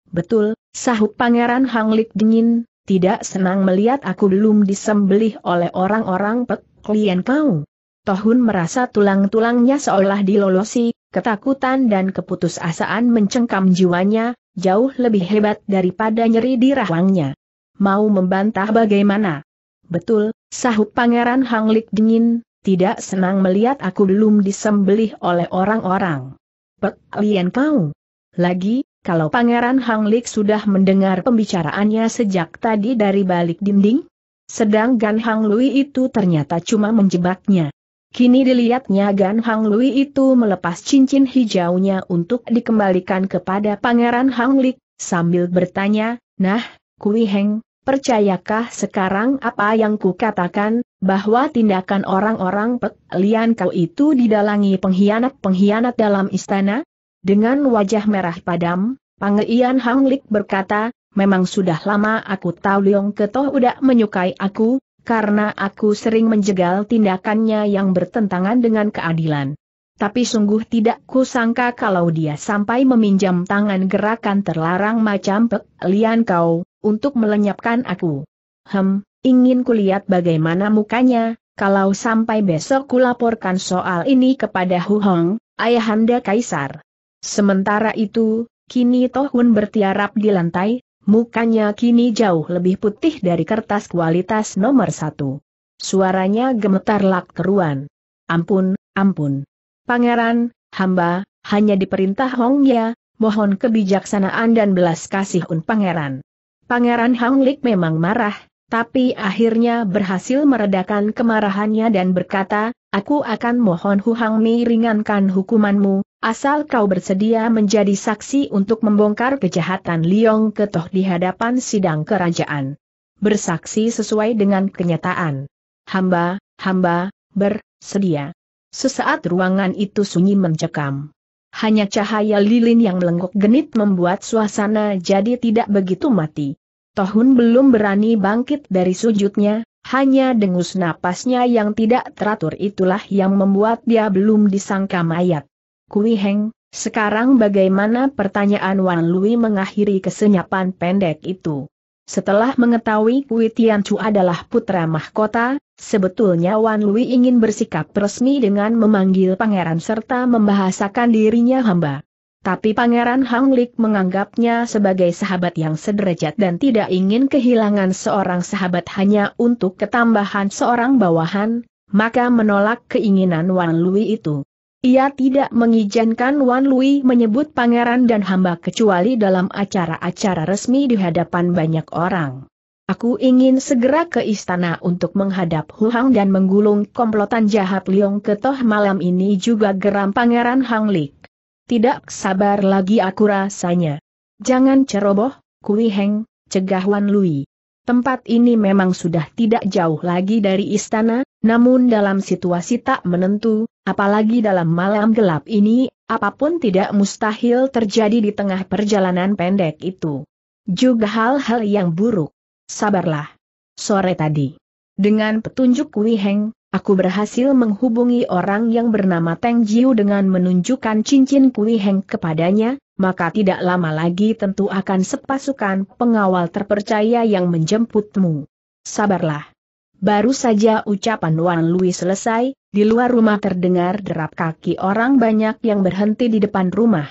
Betul, sahut Pangeran Hang Lik dingin, tidak senang melihat aku belum disembelih oleh orang-orang pek klien kau. Tohun merasa tulang-tulangnya seolah dilolosi, ketakutan dan keputusasaan mencengkam jiwanya, jauh lebih hebat daripada nyeri di rahangnya. Mau membantah bagaimana? Betul, sahut Pangeran Hanglik dingin, tidak senang melihat aku belum disembelih oleh orang-orang. Pekalian kau. Lagi, kalau Pangeran Hanglik sudah mendengar pembicaraannya sejak tadi dari balik dinding, sedangkan Gan Hang Lui itu ternyata cuma menjebaknya. Kini dilihatnya Gan Hang Lui itu melepas cincin hijaunya untuk dikembalikan kepada Pangeran Hang Lik, sambil bertanya, Nah, Kui Heng, percayakah sekarang apa yang kukatakan, bahwa tindakan orang-orang Pek kau itu didalangi pengkhianat-pengkhianat dalam istana? Dengan wajah merah padam, Pangeran Hang Lik berkata, Memang sudah lama aku tahu Leong Ketoh udah menyukai aku, karena aku sering menjegal tindakannya yang bertentangan dengan keadilan. Tapi sungguh tidak kusangka kalau dia sampai meminjam tangan gerakan terlarang macam pek lian kau, untuk melenyapkan aku. Hem, ingin kulihat bagaimana mukanya, kalau sampai besok kulaporkan soal ini kepada Hu Hong, ayahanda Kaisar. Sementara itu, kini Tohun bertiarap di lantai, Mukanya kini jauh lebih putih dari kertas kualitas nomor satu. Suaranya gemetar lak keruan. Ampun, ampun. Pangeran, hamba, hanya diperintah Hong Ya, mohon kebijaksanaan dan belas kasih un pangeran. Pangeran Hong Lik memang marah, tapi akhirnya berhasil meredakan kemarahannya dan berkata, Aku akan mohon Huhang Mi ringankan hukumanmu, asal kau bersedia menjadi saksi untuk membongkar kejahatan Liong Ketoh di hadapan sidang kerajaan. Bersaksi sesuai dengan kenyataan. Hamba, hamba, bersedia. Sesaat ruangan itu sunyi mencekam. Hanya cahaya lilin yang melengkuk genit membuat suasana jadi tidak begitu mati. Tahun belum berani bangkit dari sujudnya, hanya dengus napasnya yang tidak teratur itulah yang membuat dia belum disangka mayat. Kui Heng, sekarang bagaimana pertanyaan Wan Lui mengakhiri kesenyapan pendek itu? Setelah mengetahui Kui Chu adalah putra mahkota, sebetulnya Wan Lui ingin bersikap resmi dengan memanggil pangeran serta membahasakan dirinya hamba. Tapi Pangeran Hang Hanglik menganggapnya sebagai sahabat yang sederajat dan tidak ingin kehilangan seorang sahabat hanya untuk ketambahan seorang bawahan, maka menolak keinginan Wan Lui itu. Ia tidak mengizinkan Wan Lui menyebut pangeran dan hamba kecuali dalam acara-acara resmi di hadapan banyak orang. Aku ingin segera ke istana untuk menghadap Hu Hang dan menggulung komplotan jahat Liong Ketoh malam ini juga geram pangeran Hang Lik. Tidak sabar lagi aku rasanya. Jangan ceroboh, Kui Heng, cegah Wan Lui. Tempat ini memang sudah tidak jauh lagi dari istana, namun dalam situasi tak menentu, apalagi dalam malam gelap ini, apapun tidak mustahil terjadi di tengah perjalanan pendek itu. Juga hal-hal yang buruk. Sabarlah. Sore tadi. Dengan petunjuk Kui Heng, Aku berhasil menghubungi orang yang bernama Teng Jiu dengan menunjukkan cincin Kui Heng kepadanya, maka tidak lama lagi tentu akan sepasukan pengawal terpercaya yang menjemputmu. Sabarlah. Baru saja ucapan Wan Lui selesai, di luar rumah terdengar derap kaki orang banyak yang berhenti di depan rumah.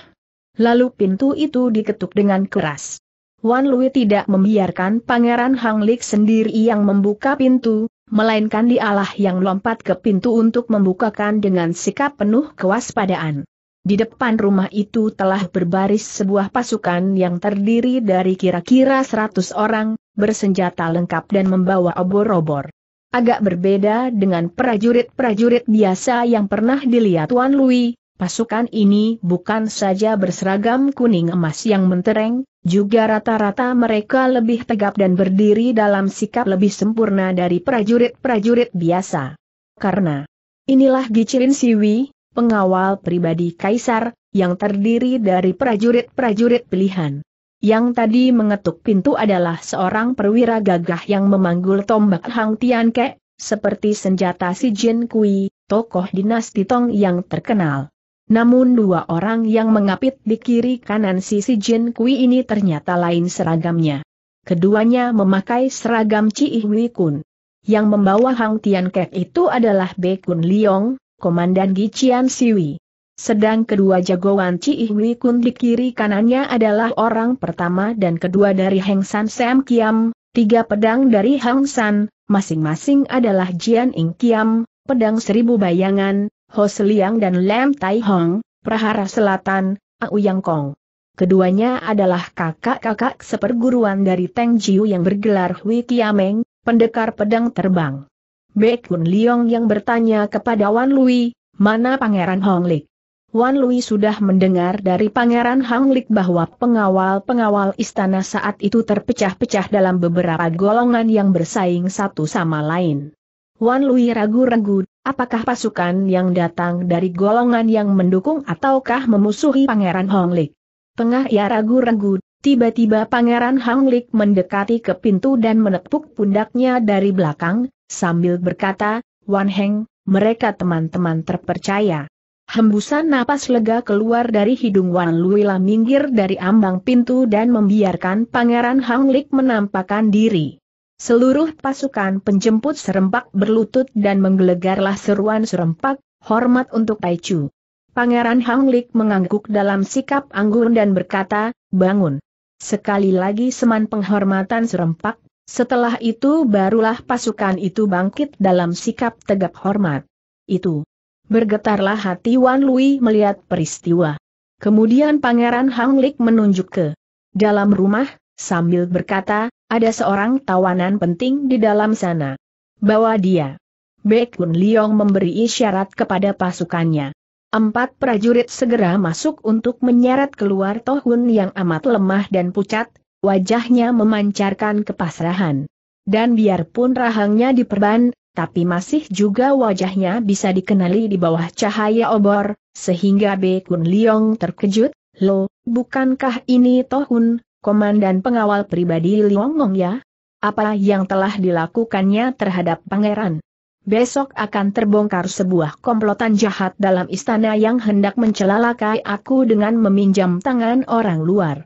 Lalu pintu itu diketuk dengan keras. Wan Lui tidak membiarkan Pangeran Hang Lik sendiri yang membuka pintu, melainkan dialah yang lompat ke pintu untuk membukakan dengan sikap penuh kewaspadaan. Di depan rumah itu telah berbaris sebuah pasukan yang terdiri dari kira-kira 100 orang, bersenjata lengkap dan membawa obor-obor. Agak berbeda dengan prajurit-prajurit biasa yang pernah dilihat Tuan Lui, pasukan ini bukan saja berseragam kuning emas yang mentereng, juga rata-rata mereka lebih tegap dan berdiri dalam sikap lebih sempurna dari prajurit-prajurit biasa. Karena inilah Gicirin Siwi, pengawal pribadi Kaisar, yang terdiri dari prajurit-prajurit pilihan. Yang tadi mengetuk pintu adalah seorang perwira gagah yang memanggul tombak Hang Tianke, seperti senjata si Jin Kui, tokoh dinasti Tong yang terkenal. Namun dua orang yang mengapit di kiri kanan sisi Jin Kui ini ternyata lain seragamnya. Keduanya memakai seragam Ci Hui Kun. Yang membawa Hang Tian Kek itu adalah Be Kun Liong, Komandan Gician Siwi. Sedang kedua jagoan Ci Hui Kun di kiri kanannya adalah orang pertama dan kedua dari Heng San Sam Kiam, tiga pedang dari Hang San, masing-masing adalah Jian Ing Kiam, pedang seribu bayangan, Ho Seliang dan Lam Tai Hong, Prahara Selatan, Auyang Kong. Keduanya adalah kakak-kakak seperguruan dari Teng Jiu yang bergelar Hui Kiameng, pendekar pedang terbang. Bek Kun Liong yang bertanya kepada Wan Lui, mana Pangeran Hong Lik? Wan Lui sudah mendengar dari Pangeran Hong Lik bahwa pengawal-pengawal istana saat itu terpecah-pecah dalam beberapa golongan yang bersaing satu sama lain. Wan Lui ragu-ragu, apakah pasukan yang datang dari golongan yang mendukung ataukah memusuhi Pangeran Honglik? Tengah ia ragu-ragu, tiba-tiba Pangeran Honglik mendekati ke pintu dan menepuk pundaknya dari belakang, sambil berkata, Wan Heng, mereka teman-teman terpercaya. Hembusan napas lega keluar dari hidung Wan lah minggir dari ambang pintu dan membiarkan Pangeran Lik menampakkan diri. Seluruh pasukan penjemput serempak berlutut dan menggelegarlah seruan serempak, hormat untuk Taichu. Pangeran Hang Hanglik mengangguk dalam sikap anggun dan berkata, bangun. Sekali lagi seman penghormatan serempak, setelah itu barulah pasukan itu bangkit dalam sikap tegap hormat. Itu. Bergetarlah hati Wan Lui melihat peristiwa. Kemudian Pangeran Hang Hanglik menunjuk ke dalam rumah, sambil berkata, ada seorang tawanan penting di dalam sana. Bawa dia. Bekun Liong memberi isyarat kepada pasukannya. Empat prajurit segera masuk untuk menyeret keluar Tohun yang amat lemah dan pucat, wajahnya memancarkan kepasrahan. Dan biarpun rahangnya diperban, tapi masih juga wajahnya bisa dikenali di bawah cahaya obor, sehingga Bekun Liong terkejut, Lo, bukankah ini Tohun, komandan pengawal pribadi Liongong ya? Apa yang telah dilakukannya terhadap pangeran? Besok akan terbongkar sebuah komplotan jahat dalam istana yang hendak mencelakai aku dengan meminjam tangan orang luar.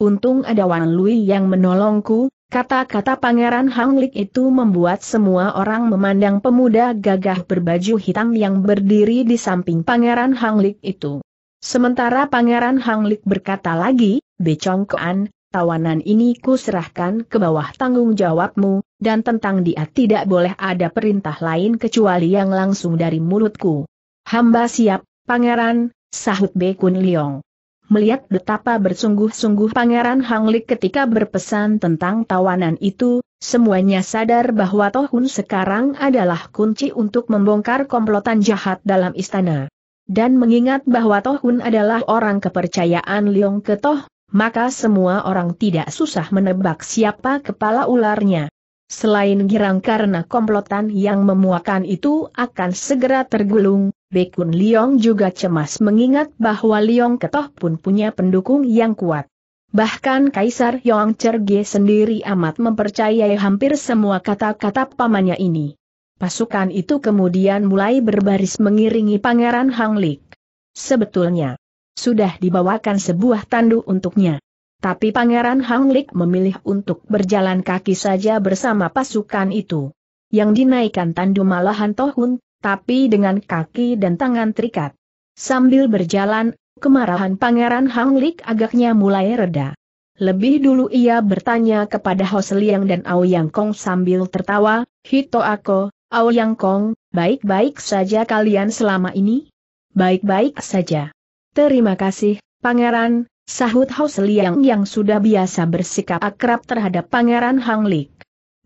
Untung ada Wan Lui yang menolongku, kata-kata Pangeran Hang Lik itu membuat semua orang memandang pemuda gagah berbaju hitam yang berdiri di samping Pangeran Hang Lik itu. Sementara Pangeran Hang Lik berkata lagi, Becongkoan, tawanan ini kuserahkan ke bawah tanggung jawabmu, dan tentang dia tidak boleh ada perintah lain kecuali yang langsung dari mulutku. Hamba siap, pangeran, sahut Bekun Liong. Melihat betapa bersungguh-sungguh Pangeran Hanglik ketika berpesan tentang tawanan itu, Semuanya sadar bahwa Tohun sekarang adalah kunci untuk membongkar komplotan jahat dalam istana. Dan mengingat bahwa Tohun adalah orang kepercayaan Liong Ketoh, maka semua orang tidak susah menebak siapa kepala ularnya. Selain girang karena komplotan yang memuakan itu akan segera tergulung, Bekun Liong juga cemas mengingat bahwa Liong Ketoh pun punya pendukung yang kuat. Bahkan Kaisar Yong Cerge sendiri amat mempercayai hampir semua kata-kata pamannya ini. Pasukan itu kemudian mulai berbaris mengiringi Pangeran Hang Lik. Sebetulnya, sudah dibawakan sebuah tandu untuknya. Tapi Pangeran Hang Hanglik memilih untuk berjalan kaki saja bersama pasukan itu. Yang dinaikkan tandu malahan Tohun, tapi dengan kaki dan tangan terikat. Sambil berjalan, kemarahan Pangeran Hang Hanglik agaknya mulai reda. Lebih dulu ia bertanya kepada Seliang dan Aoyang Kong sambil tertawa, Hito Ako, Aoyang Kong, baik-baik saja kalian selama ini? Baik-baik saja. Terima kasih, Pangeran, sahut Hao Liang yang sudah biasa bersikap akrab terhadap Pangeran Hang Lik.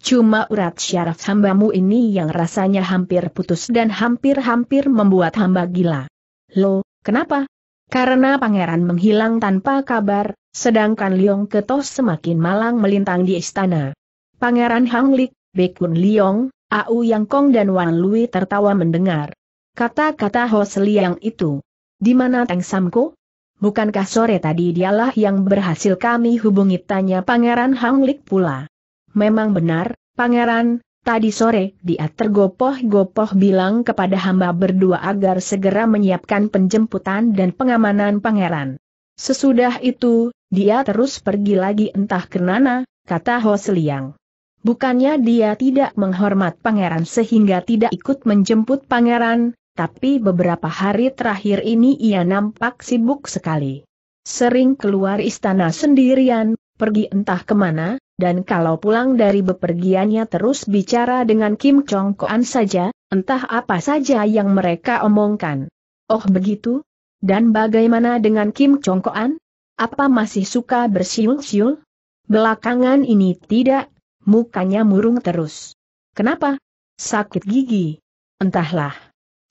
Cuma urat syaraf hambamu ini yang rasanya hampir putus dan hampir-hampir membuat hamba gila. Lo, kenapa? Karena pangeran menghilang tanpa kabar, sedangkan Liong Ketos semakin malang melintang di istana. Pangeran Hang Lik, Bekun Liong, Au Yang Kong dan Wan Lui tertawa mendengar. Kata-kata Ho Seliang itu. Di mana Teng Samko? Bukankah sore tadi dialah yang berhasil kami hubungi tanya Pangeran Hang Hanglik pula. Memang benar, Pangeran, Tadi sore, dia tergopoh-gopoh bilang kepada hamba berdua agar segera menyiapkan penjemputan dan pengamanan pangeran. Sesudah itu, dia terus pergi lagi entah kenana, kata Ho Seliang. Bukannya dia tidak menghormat pangeran sehingga tidak ikut menjemput pangeran, tapi beberapa hari terakhir ini ia nampak sibuk sekali. Sering keluar istana sendirian, pergi entah kemana, dan kalau pulang dari bepergiannya terus bicara dengan Kim Chong Koan saja, entah apa saja yang mereka omongkan. Oh begitu? Dan bagaimana dengan Kim Chong Koan? Apa masih suka bersiul-siul? Belakangan ini tidak, mukanya murung terus. Kenapa? Sakit gigi. Entahlah.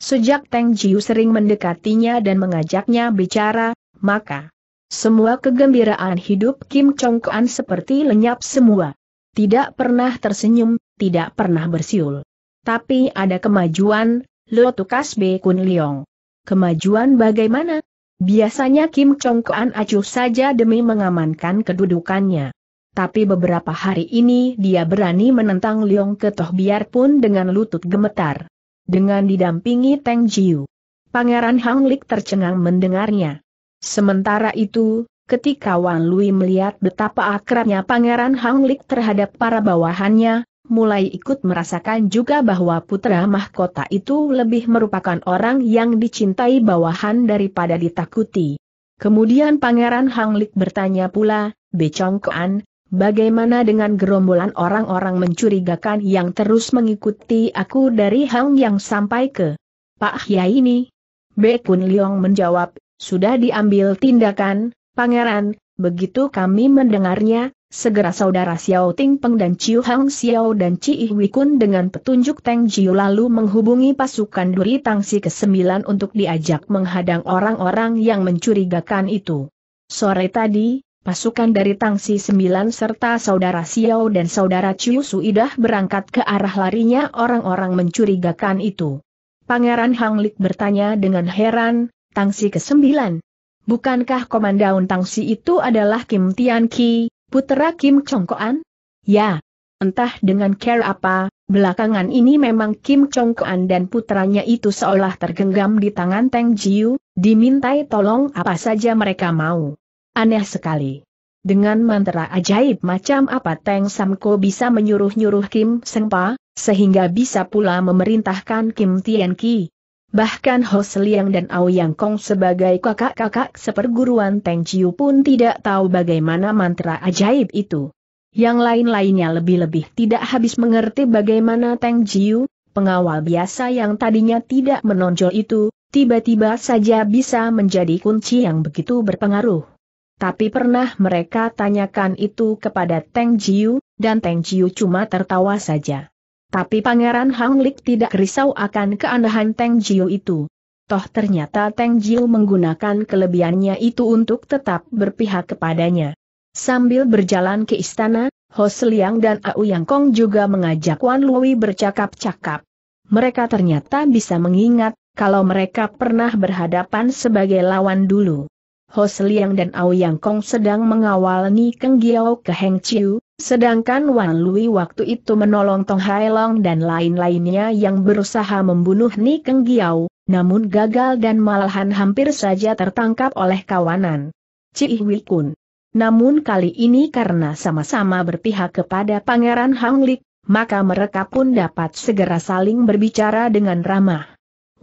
Sejak Teng Jiu sering mendekatinya dan mengajaknya bicara, maka semua kegembiraan hidup Kim Chong Kuan seperti lenyap semua. Tidak pernah tersenyum, tidak pernah bersiul. Tapi ada kemajuan, Lo Tukas B. Kun Leong. Kemajuan bagaimana? Biasanya Kim Chong Kuan acuh saja demi mengamankan kedudukannya. Tapi beberapa hari ini dia berani menentang Leong Ketoh biarpun dengan lutut gemetar dengan didampingi Teng Jiu. Pangeran Hang Hanglik tercengang mendengarnya. Sementara itu, ketika Wan Lui melihat betapa akrabnya Pangeran Hang Hanglik terhadap para bawahannya, mulai ikut merasakan juga bahwa putra mahkota itu lebih merupakan orang yang dicintai bawahan daripada ditakuti. Kemudian Pangeran Hang Hanglik bertanya pula, Becongkoan, Bagaimana dengan gerombolan orang-orang mencurigakan yang terus mengikuti aku dari Hang Yang sampai ke Pak Hyai ini? Bekun Liong menjawab, sudah diambil tindakan, pangeran, begitu kami mendengarnya, segera saudara Xiao Ting Peng dan Ciu Hang Xiao dan Ci Kun dengan petunjuk Teng Jiu lalu menghubungi pasukan Duri Tangsi ke-9 untuk diajak menghadang orang-orang yang mencurigakan itu. Sore tadi, pasukan dari Tangsi Sembilan serta saudara Xiao dan saudara Chiu Suidah berangkat ke arah larinya orang-orang mencurigakan itu. Pangeran Hanglik bertanya dengan heran, Tangsi ke sembilan, Bukankah komandan Tangsi itu adalah Kim Tian Ki, putera Kim Chongkoan? Ya. Entah dengan care apa, belakangan ini memang Kim Chongkoan dan putranya itu seolah tergenggam di tangan Teng Jiu, dimintai tolong apa saja mereka mau. Aneh sekali. Dengan mantra ajaib macam apa Teng Samko bisa menyuruh-nyuruh Kim Sengpa, sehingga bisa pula memerintahkan Kim Tianqi. Ki. Bahkan Ho Seliang dan Aoyang Kong sebagai kakak-kakak seperguruan Teng Chiu pun tidak tahu bagaimana mantra ajaib itu. Yang lain-lainnya lebih-lebih tidak habis mengerti bagaimana Teng Jiu, pengawal biasa yang tadinya tidak menonjol itu, tiba-tiba saja bisa menjadi kunci yang begitu berpengaruh tapi pernah mereka tanyakan itu kepada Teng Jiu, dan Teng Jiu cuma tertawa saja. Tapi Pangeran Hang Lik tidak risau akan keanehan Teng Jiu itu. Toh ternyata Teng Jiu menggunakan kelebihannya itu untuk tetap berpihak kepadanya. Sambil berjalan ke istana, Ho Seliang dan Au Yang Kong juga mengajak Wan Lui bercakap-cakap. Mereka ternyata bisa mengingat kalau mereka pernah berhadapan sebagai lawan dulu. Ho Seliang dan Aoyang Kong sedang mengawal Ni Keng Giao ke Heng Chiu, sedangkan Wan Lui waktu itu menolong Tong Hai Long dan lain-lainnya yang berusaha membunuh Ni Keng Giao, namun gagal dan malahan hampir saja tertangkap oleh kawanan. Ci Hui Kun. Namun kali ini karena sama-sama berpihak kepada Pangeran Hang Lik, maka mereka pun dapat segera saling berbicara dengan ramah.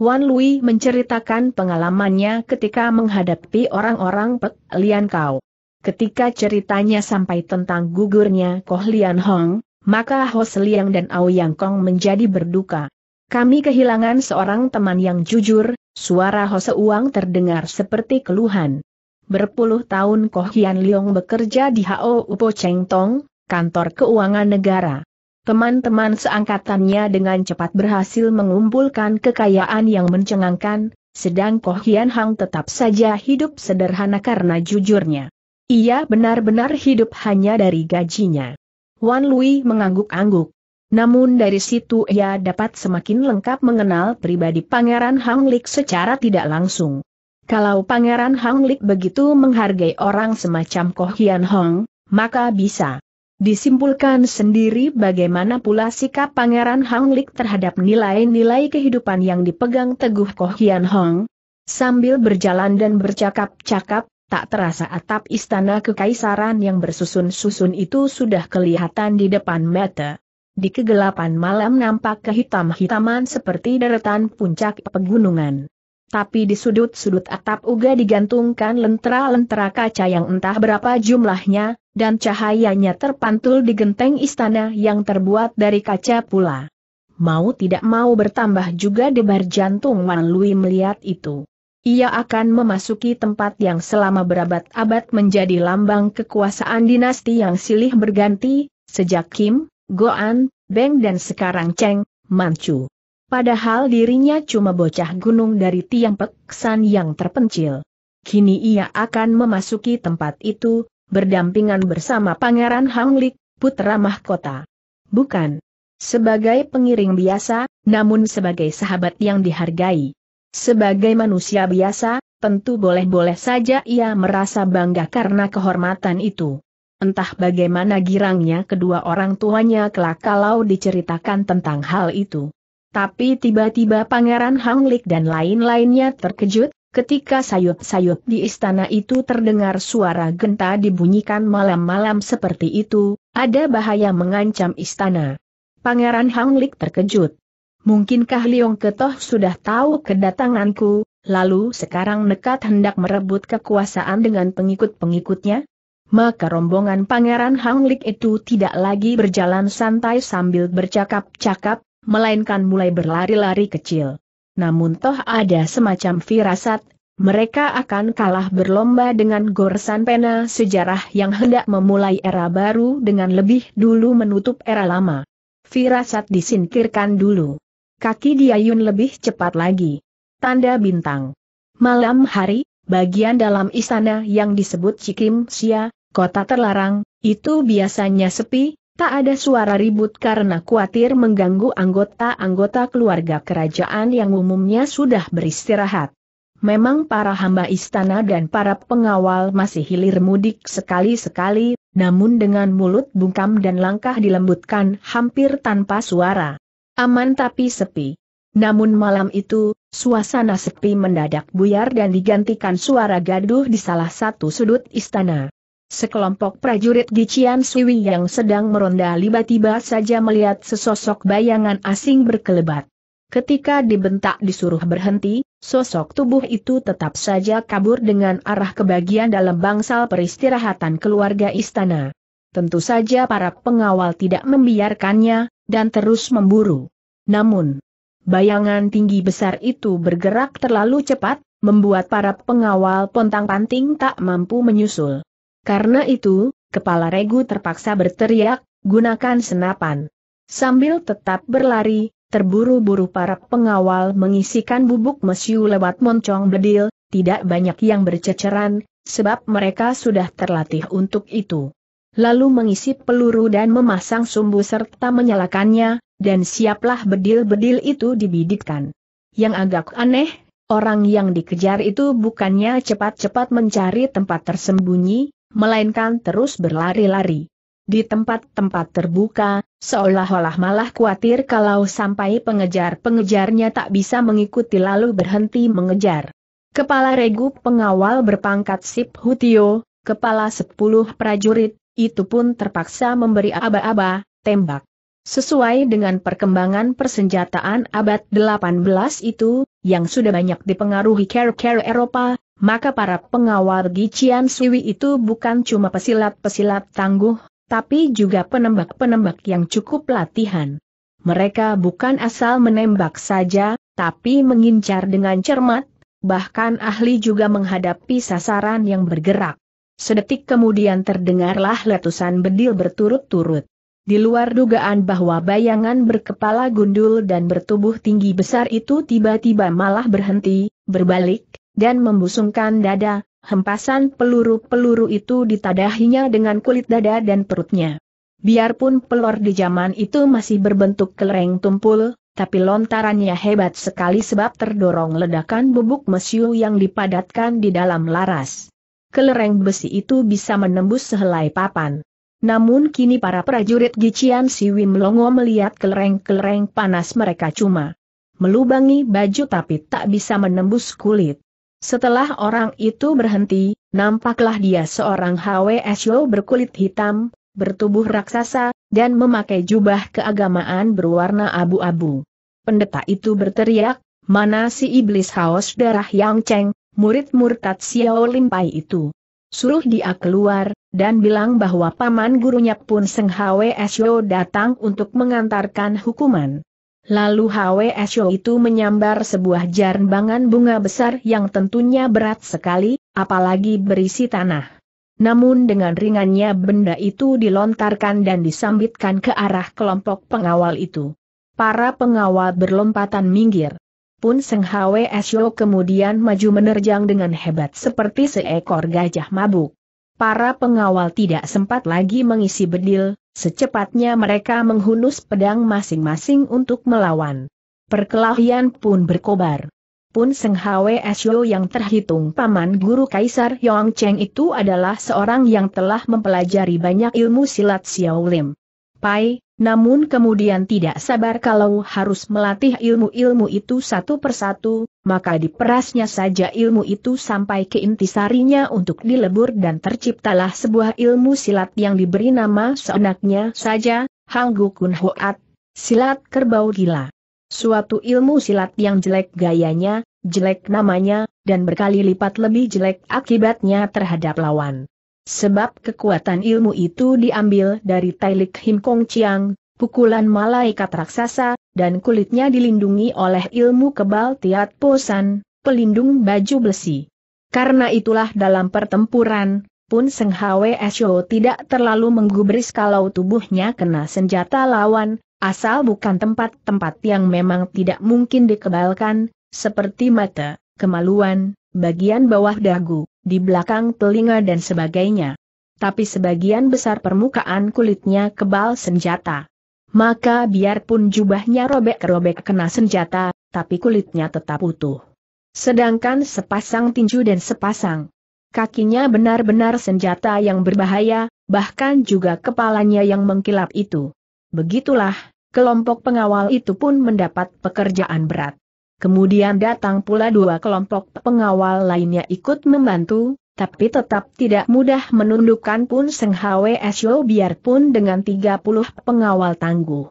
Wan Lui menceritakan pengalamannya ketika menghadapi orang-orang Pek Lian Kau. Ketika ceritanya sampai tentang gugurnya Koh Lian Hong, maka Ho Seliang dan Ao Yang Kong menjadi berduka. Kami kehilangan seorang teman yang jujur, suara Ho Seuang terdengar seperti keluhan. Berpuluh tahun Koh Hian Leong bekerja di HO Upo Cheng Tong, kantor keuangan negara. Teman-teman seangkatannya dengan cepat berhasil mengumpulkan kekayaan yang mencengangkan, sedang Koh Hian Hang tetap saja hidup sederhana karena jujurnya. Ia benar-benar hidup hanya dari gajinya. Wan Lui mengangguk-angguk. Namun dari situ ia dapat semakin lengkap mengenal pribadi Pangeran Hang Lik secara tidak langsung. Kalau Pangeran Hang Lik begitu menghargai orang semacam Koh Hian Hong, maka bisa Disimpulkan sendiri bagaimana pula sikap Pangeran Hang Lik terhadap nilai-nilai kehidupan yang dipegang teguh Koh Hian Hong. Sambil berjalan dan bercakap-cakap, tak terasa atap istana kekaisaran yang bersusun-susun itu sudah kelihatan di depan mata. Di kegelapan malam nampak kehitam-hitaman seperti deretan puncak pegunungan tapi di sudut-sudut atap uga digantungkan lentera-lentera kaca yang entah berapa jumlahnya, dan cahayanya terpantul di genteng istana yang terbuat dari kaca pula. Mau tidak mau bertambah juga debar jantung Wan Lui melihat itu. Ia akan memasuki tempat yang selama berabad-abad menjadi lambang kekuasaan dinasti yang silih berganti, sejak Kim, Goan, Beng dan sekarang Cheng, Manchu. Padahal dirinya cuma bocah gunung dari tiang peksan yang terpencil. Kini ia akan memasuki tempat itu, berdampingan bersama Pangeran Hanglik, putra mahkota. Bukan sebagai pengiring biasa, namun sebagai sahabat yang dihargai. Sebagai manusia biasa, tentu boleh-boleh saja ia merasa bangga karena kehormatan itu. Entah bagaimana girangnya kedua orang tuanya kelak kalau diceritakan tentang hal itu. Tapi tiba-tiba Pangeran Hang Hanglik dan lain-lainnya terkejut, ketika sayup-sayup di istana itu terdengar suara genta dibunyikan malam-malam seperti itu, ada bahaya mengancam istana. Pangeran Hang Hanglik terkejut. Mungkinkah Liong Ketoh sudah tahu kedatanganku, lalu sekarang nekat hendak merebut kekuasaan dengan pengikut-pengikutnya? Maka rombongan Pangeran Hang Hanglik itu tidak lagi berjalan santai sambil bercakap-cakap, melainkan mulai berlari-lari kecil. Namun toh ada semacam firasat, mereka akan kalah berlomba dengan goresan Pena sejarah yang hendak memulai era baru dengan lebih dulu menutup era lama. Firasat disingkirkan dulu. Kaki Diayun lebih cepat lagi. Tanda bintang. Malam hari, bagian dalam istana yang disebut Cikim Sia, kota terlarang, itu biasanya sepi, Tak ada suara ribut karena khawatir mengganggu anggota-anggota keluarga kerajaan yang umumnya sudah beristirahat. Memang para hamba istana dan para pengawal masih hilir mudik sekali-sekali, namun dengan mulut bungkam dan langkah dilembutkan hampir tanpa suara. Aman tapi sepi. Namun malam itu, suasana sepi mendadak buyar dan digantikan suara gaduh di salah satu sudut istana. Sekelompok prajurit Gician Cian yang sedang meronda tiba-tiba saja melihat sesosok bayangan asing berkelebat. Ketika dibentak disuruh berhenti, sosok tubuh itu tetap saja kabur dengan arah kebagian dalam bangsal peristirahatan keluarga istana. Tentu saja para pengawal tidak membiarkannya, dan terus memburu. Namun, bayangan tinggi besar itu bergerak terlalu cepat, membuat para pengawal pontang-panting tak mampu menyusul. Karena itu, kepala regu terpaksa berteriak, gunakan senapan. Sambil tetap berlari, terburu-buru para pengawal mengisikan bubuk mesiu lewat moncong bedil, tidak banyak yang berceceran, sebab mereka sudah terlatih untuk itu. Lalu mengisi peluru dan memasang sumbu serta menyalakannya, dan siaplah bedil-bedil itu dibidikkan. Yang agak aneh, orang yang dikejar itu bukannya cepat-cepat mencari tempat tersembunyi, melainkan terus berlari-lari. Di tempat-tempat terbuka, seolah-olah malah khawatir kalau sampai pengejar-pengejarnya tak bisa mengikuti lalu berhenti mengejar. Kepala regu pengawal berpangkat Sip Hutio, kepala sepuluh prajurit, itu pun terpaksa memberi aba-aba, tembak. Sesuai dengan perkembangan persenjataan abad 18 itu, yang sudah banyak dipengaruhi care-care Eropa, maka para pengawal Gician Siwi itu bukan cuma pesilat-pesilat tangguh, tapi juga penembak-penembak yang cukup latihan. Mereka bukan asal menembak saja, tapi mengincar dengan cermat, bahkan ahli juga menghadapi sasaran yang bergerak. Sedetik kemudian terdengarlah letusan bedil berturut-turut. Di luar dugaan bahwa bayangan berkepala gundul dan bertubuh tinggi besar itu tiba-tiba malah berhenti, berbalik, dan membusungkan dada, hempasan peluru-peluru itu ditadahinya dengan kulit dada dan perutnya. Biarpun pelor di zaman itu masih berbentuk kelereng tumpul, tapi lontarannya hebat sekali sebab terdorong ledakan bubuk mesiu yang dipadatkan di dalam laras. Kelereng besi itu bisa menembus sehelai papan. Namun kini para prajurit Gician Siwi Melongo melihat kelereng-kelereng panas mereka cuma melubangi baju tapi tak bisa menembus kulit. Setelah orang itu berhenti, nampaklah dia seorang HWSO berkulit hitam, bertubuh raksasa, dan memakai jubah keagamaan berwarna abu-abu. Pendeta itu berteriak, mana si iblis haus darah yang ceng, murid murtad Xiao Limpai itu. Suruh dia keluar, dan bilang bahwa paman gurunya pun Seng HWSO datang untuk mengantarkan hukuman. Lalu HWSO itu menyambar sebuah jarbangan bunga besar yang tentunya berat sekali, apalagi berisi tanah. Namun dengan ringannya benda itu dilontarkan dan disambitkan ke arah kelompok pengawal itu. Para pengawal berlompatan minggir. Pun Seng HWSO kemudian maju menerjang dengan hebat seperti seekor gajah mabuk. Para pengawal tidak sempat lagi mengisi bedil, secepatnya mereka menghunus pedang masing-masing untuk melawan. Perkelahian pun berkobar. Pun Seng Hwe Sio yang terhitung paman guru Kaisar Yong Cheng itu adalah seorang yang telah mempelajari banyak ilmu silat Xiao Lim. Pai, namun kemudian tidak sabar kalau harus melatih ilmu-ilmu itu satu persatu, maka diperasnya saja ilmu itu sampai ke intisarinya untuk dilebur dan terciptalah sebuah ilmu silat yang diberi nama seenaknya saja, Hanggu Kun Hoat, silat kerbau gila. Suatu ilmu silat yang jelek gayanya, jelek namanya, dan berkali lipat lebih jelek akibatnya terhadap lawan. Sebab kekuatan ilmu itu diambil dari Tailik Him Kong Chiang, pukulan malaikat raksasa, dan kulitnya dilindungi oleh ilmu kebal Tiat Posan, pelindung baju besi. Karena itulah dalam pertempuran, pun Seng Hwe Esho tidak terlalu menggubris kalau tubuhnya kena senjata lawan, asal bukan tempat-tempat yang memang tidak mungkin dikebalkan, seperti mata, kemaluan, bagian bawah dagu di belakang telinga dan sebagainya. Tapi sebagian besar permukaan kulitnya kebal senjata. Maka biarpun jubahnya robek-robek kena senjata, tapi kulitnya tetap utuh. Sedangkan sepasang tinju dan sepasang kakinya benar-benar senjata yang berbahaya, bahkan juga kepalanya yang mengkilap itu. Begitulah, kelompok pengawal itu pun mendapat pekerjaan berat. Kemudian datang pula dua kelompok pengawal lainnya ikut membantu, tapi tetap tidak mudah menundukkan pun Seng Hwe biarpun dengan 30 pengawal tangguh.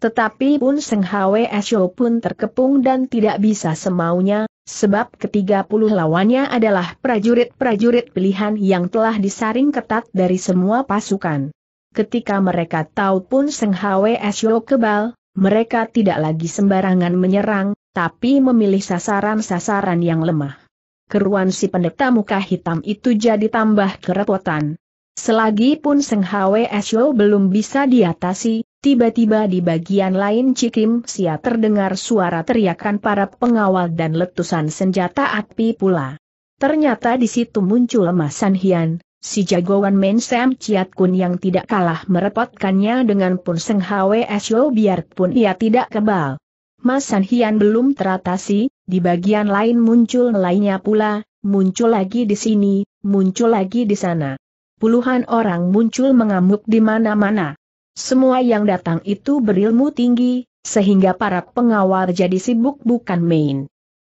Tetapi pun Seng Hwe pun terkepung dan tidak bisa semaunya, sebab ketiga puluh lawannya adalah prajurit-prajurit pilihan yang telah disaring ketat dari semua pasukan. Ketika mereka tahu pun Seng Hwe kebal, mereka tidak lagi sembarangan menyerang, tapi memilih sasaran-sasaran yang lemah. Keruan si pendeta muka hitam itu jadi tambah kerepotan. Selagi pun Seng Hwesyo belum bisa diatasi, tiba-tiba di bagian lain Cikim Sia terdengar suara teriakan para pengawal dan letusan senjata api pula. Ternyata di situ muncul Masan Hian, si jagoan Main Sam Chiat Kun yang tidak kalah merepotkannya dengan Pun Seng Hwesyo biarpun ia tidak kebal. Mas San Hian belum teratasi, di bagian lain muncul lainnya pula, muncul lagi di sini, muncul lagi di sana. Puluhan orang muncul mengamuk di mana-mana. Semua yang datang itu berilmu tinggi, sehingga para pengawal jadi sibuk bukan main.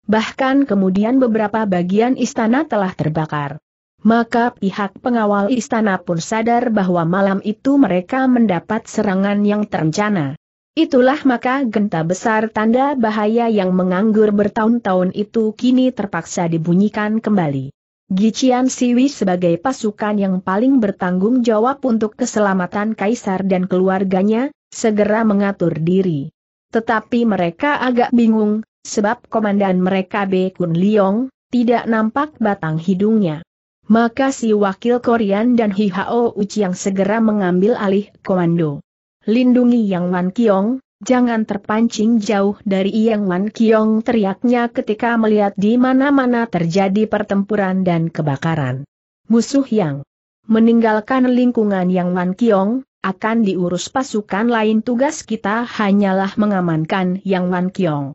Bahkan kemudian beberapa bagian istana telah terbakar. Maka pihak pengawal istana pun sadar bahwa malam itu mereka mendapat serangan yang terencana. Itulah maka genta besar tanda bahaya yang menganggur bertahun-tahun itu kini terpaksa dibunyikan kembali. Gician Siwi sebagai pasukan yang paling bertanggung jawab untuk keselamatan kaisar dan keluarganya, segera mengatur diri. Tetapi mereka agak bingung, sebab komandan mereka B. Kun Liong, tidak nampak batang hidungnya. Maka si wakil Korean dan Hihao Uchi yang segera mengambil alih komando. Lindungi Yang Wan Kiong, jangan terpancing jauh dari Yang Wan Kiong teriaknya ketika melihat di mana-mana terjadi pertempuran dan kebakaran. Musuh yang meninggalkan lingkungan Yang Wan Kiong, akan diurus pasukan lain tugas kita hanyalah mengamankan Yang Wan Kiong.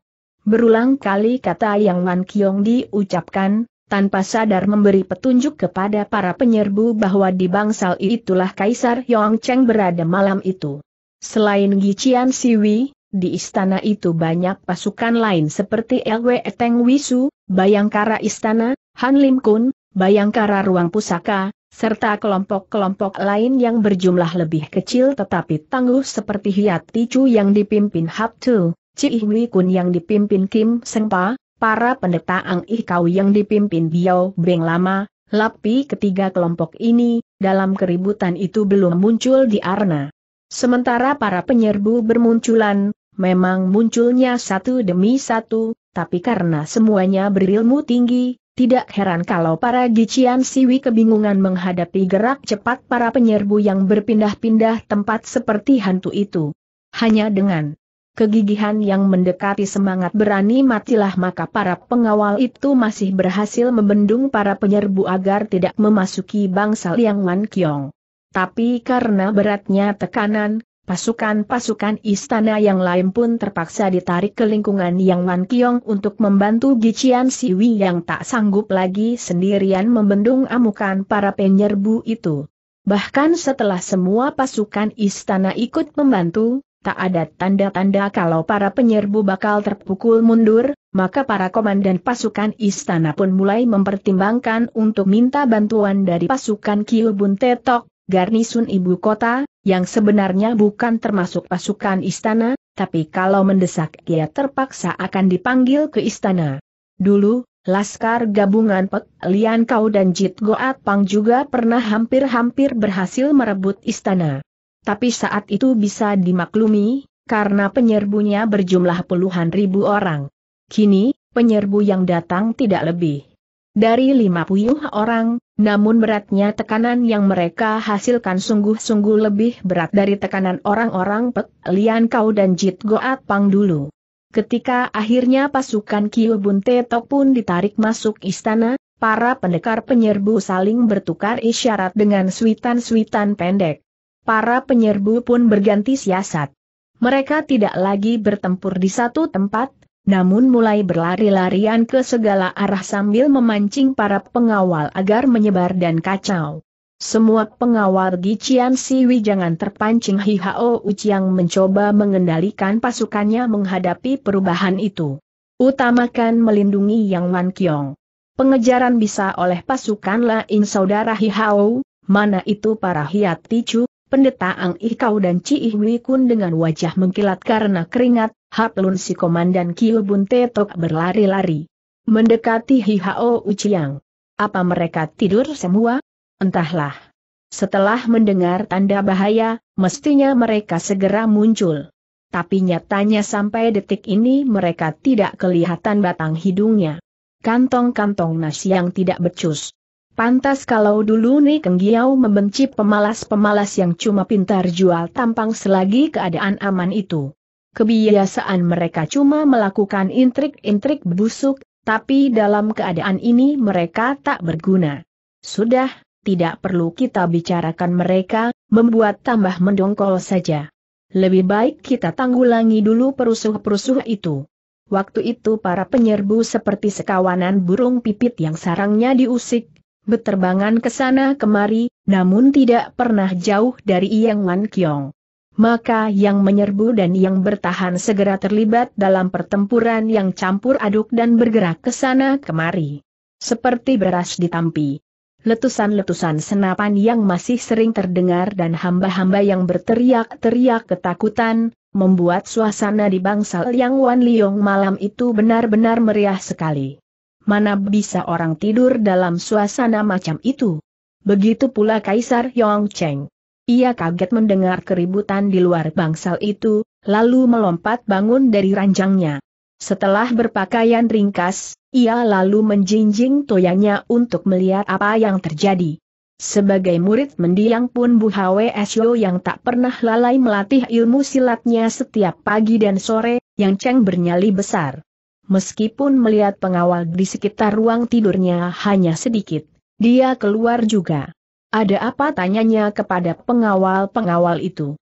Berulang kali kata Yang Wan Kiong diucapkan, tanpa sadar memberi petunjuk kepada para penyerbu bahwa di bangsal itulah Kaisar Yong Cheng berada malam itu. Selain Gician Siwi, di istana itu banyak pasukan lain seperti LW Eteng Wisu, Bayangkara Istana, Han Lim Kun, Bayangkara Ruang Pusaka, serta kelompok-kelompok lain yang berjumlah lebih kecil tetapi tangguh seperti Hiat Ticu yang dipimpin Hap Tu, Ci Iwi Kun yang dipimpin Kim Sengpa, para pendeta Ang Ih yang dipimpin Biao Beng Lama, Lapi ketiga kelompok ini, dalam keributan itu belum muncul di Arna. Sementara para penyerbu bermunculan, memang munculnya satu demi satu, tapi karena semuanya berilmu tinggi, tidak heran kalau para Gician Siwi kebingungan menghadapi gerak cepat para penyerbu yang berpindah-pindah tempat seperti hantu itu. Hanya dengan kegigihan yang mendekati semangat berani matilah maka para pengawal itu masih berhasil membendung para penyerbu agar tidak memasuki bangsal yang Wan Kiong. Tapi karena beratnya tekanan, pasukan-pasukan istana yang lain pun terpaksa ditarik ke lingkungan Yang Wan Kiong untuk membantu Gician Siwi yang tak sanggup lagi sendirian membendung amukan para penyerbu itu. Bahkan setelah semua pasukan istana ikut membantu, tak ada tanda-tanda kalau para penyerbu bakal terpukul mundur, maka para komandan pasukan istana pun mulai mempertimbangkan untuk minta bantuan dari pasukan Kiobun Tetok, garnisun ibu kota, yang sebenarnya bukan termasuk pasukan istana, tapi kalau mendesak ia terpaksa akan dipanggil ke istana. Dulu, Laskar gabungan Pek Lian Kau dan Jit Goat Pang juga pernah hampir-hampir berhasil merebut istana. Tapi saat itu bisa dimaklumi, karena penyerbunya berjumlah puluhan ribu orang. Kini, penyerbu yang datang tidak lebih dari lima puluh orang, namun beratnya tekanan yang mereka hasilkan sungguh-sungguh lebih berat dari tekanan orang-orang Pek, Lian Kau dan Jit Goat Pang dulu. Ketika akhirnya pasukan Kiu Bun Tok pun ditarik masuk istana, para pendekar penyerbu saling bertukar isyarat dengan suitan-suitan pendek. Para penyerbu pun berganti siasat. Mereka tidak lagi bertempur di satu tempat, namun mulai berlari-larian ke segala arah sambil memancing para pengawal agar menyebar dan kacau. Semua pengawal Gician Siwi jangan terpancing Hihao Uciang mencoba mengendalikan pasukannya menghadapi perubahan itu. Utamakan melindungi Yang Wan Kiong. Pengejaran bisa oleh pasukan lain saudara Hihao, mana itu para Hiat Ticu, Pendeta Ang Ikau dan Ci Iwi Kun dengan wajah mengkilat karena keringat, Hap Lun si Komandan Kiu Bun Tetok berlari-lari. Mendekati Hihao Uciang. Apa mereka tidur semua? Entahlah. Setelah mendengar tanda bahaya, mestinya mereka segera muncul. Tapi nyatanya sampai detik ini mereka tidak kelihatan batang hidungnya. Kantong-kantong nasi yang tidak becus. Pantas kalau dulu Ni Kenggiao membenci pemalas-pemalas yang cuma pintar jual tampang selagi keadaan aman itu. Kebiasaan mereka cuma melakukan intrik-intrik busuk, tapi dalam keadaan ini mereka tak berguna. Sudah, tidak perlu kita bicarakan mereka, membuat tambah mendongkol saja. Lebih baik kita tanggulangi dulu perusuh-perusuh itu. Waktu itu para penyerbu seperti sekawanan burung pipit yang sarangnya diusik, beterbangan ke sana kemari, namun tidak pernah jauh dari Yang Wan Kiong. Maka yang menyerbu dan yang bertahan segera terlibat dalam pertempuran yang campur aduk dan bergerak ke sana kemari. Seperti beras ditampi. Letusan-letusan senapan yang masih sering terdengar dan hamba-hamba yang berteriak-teriak ketakutan, membuat suasana di bangsal Yang Wan Liong malam itu benar-benar meriah sekali mana bisa orang tidur dalam suasana macam itu. Begitu pula Kaisar Cheng. Ia kaget mendengar keributan di luar bangsal itu, lalu melompat bangun dari ranjangnya. Setelah berpakaian ringkas, ia lalu menjinjing toyanya untuk melihat apa yang terjadi. Sebagai murid mendiang pun Bu Sio yang tak pernah lalai melatih ilmu silatnya setiap pagi dan sore, Yang Cheng bernyali besar meskipun melihat pengawal di sekitar ruang tidurnya hanya sedikit. Dia keluar juga. Ada apa tanyanya kepada pengawal-pengawal itu?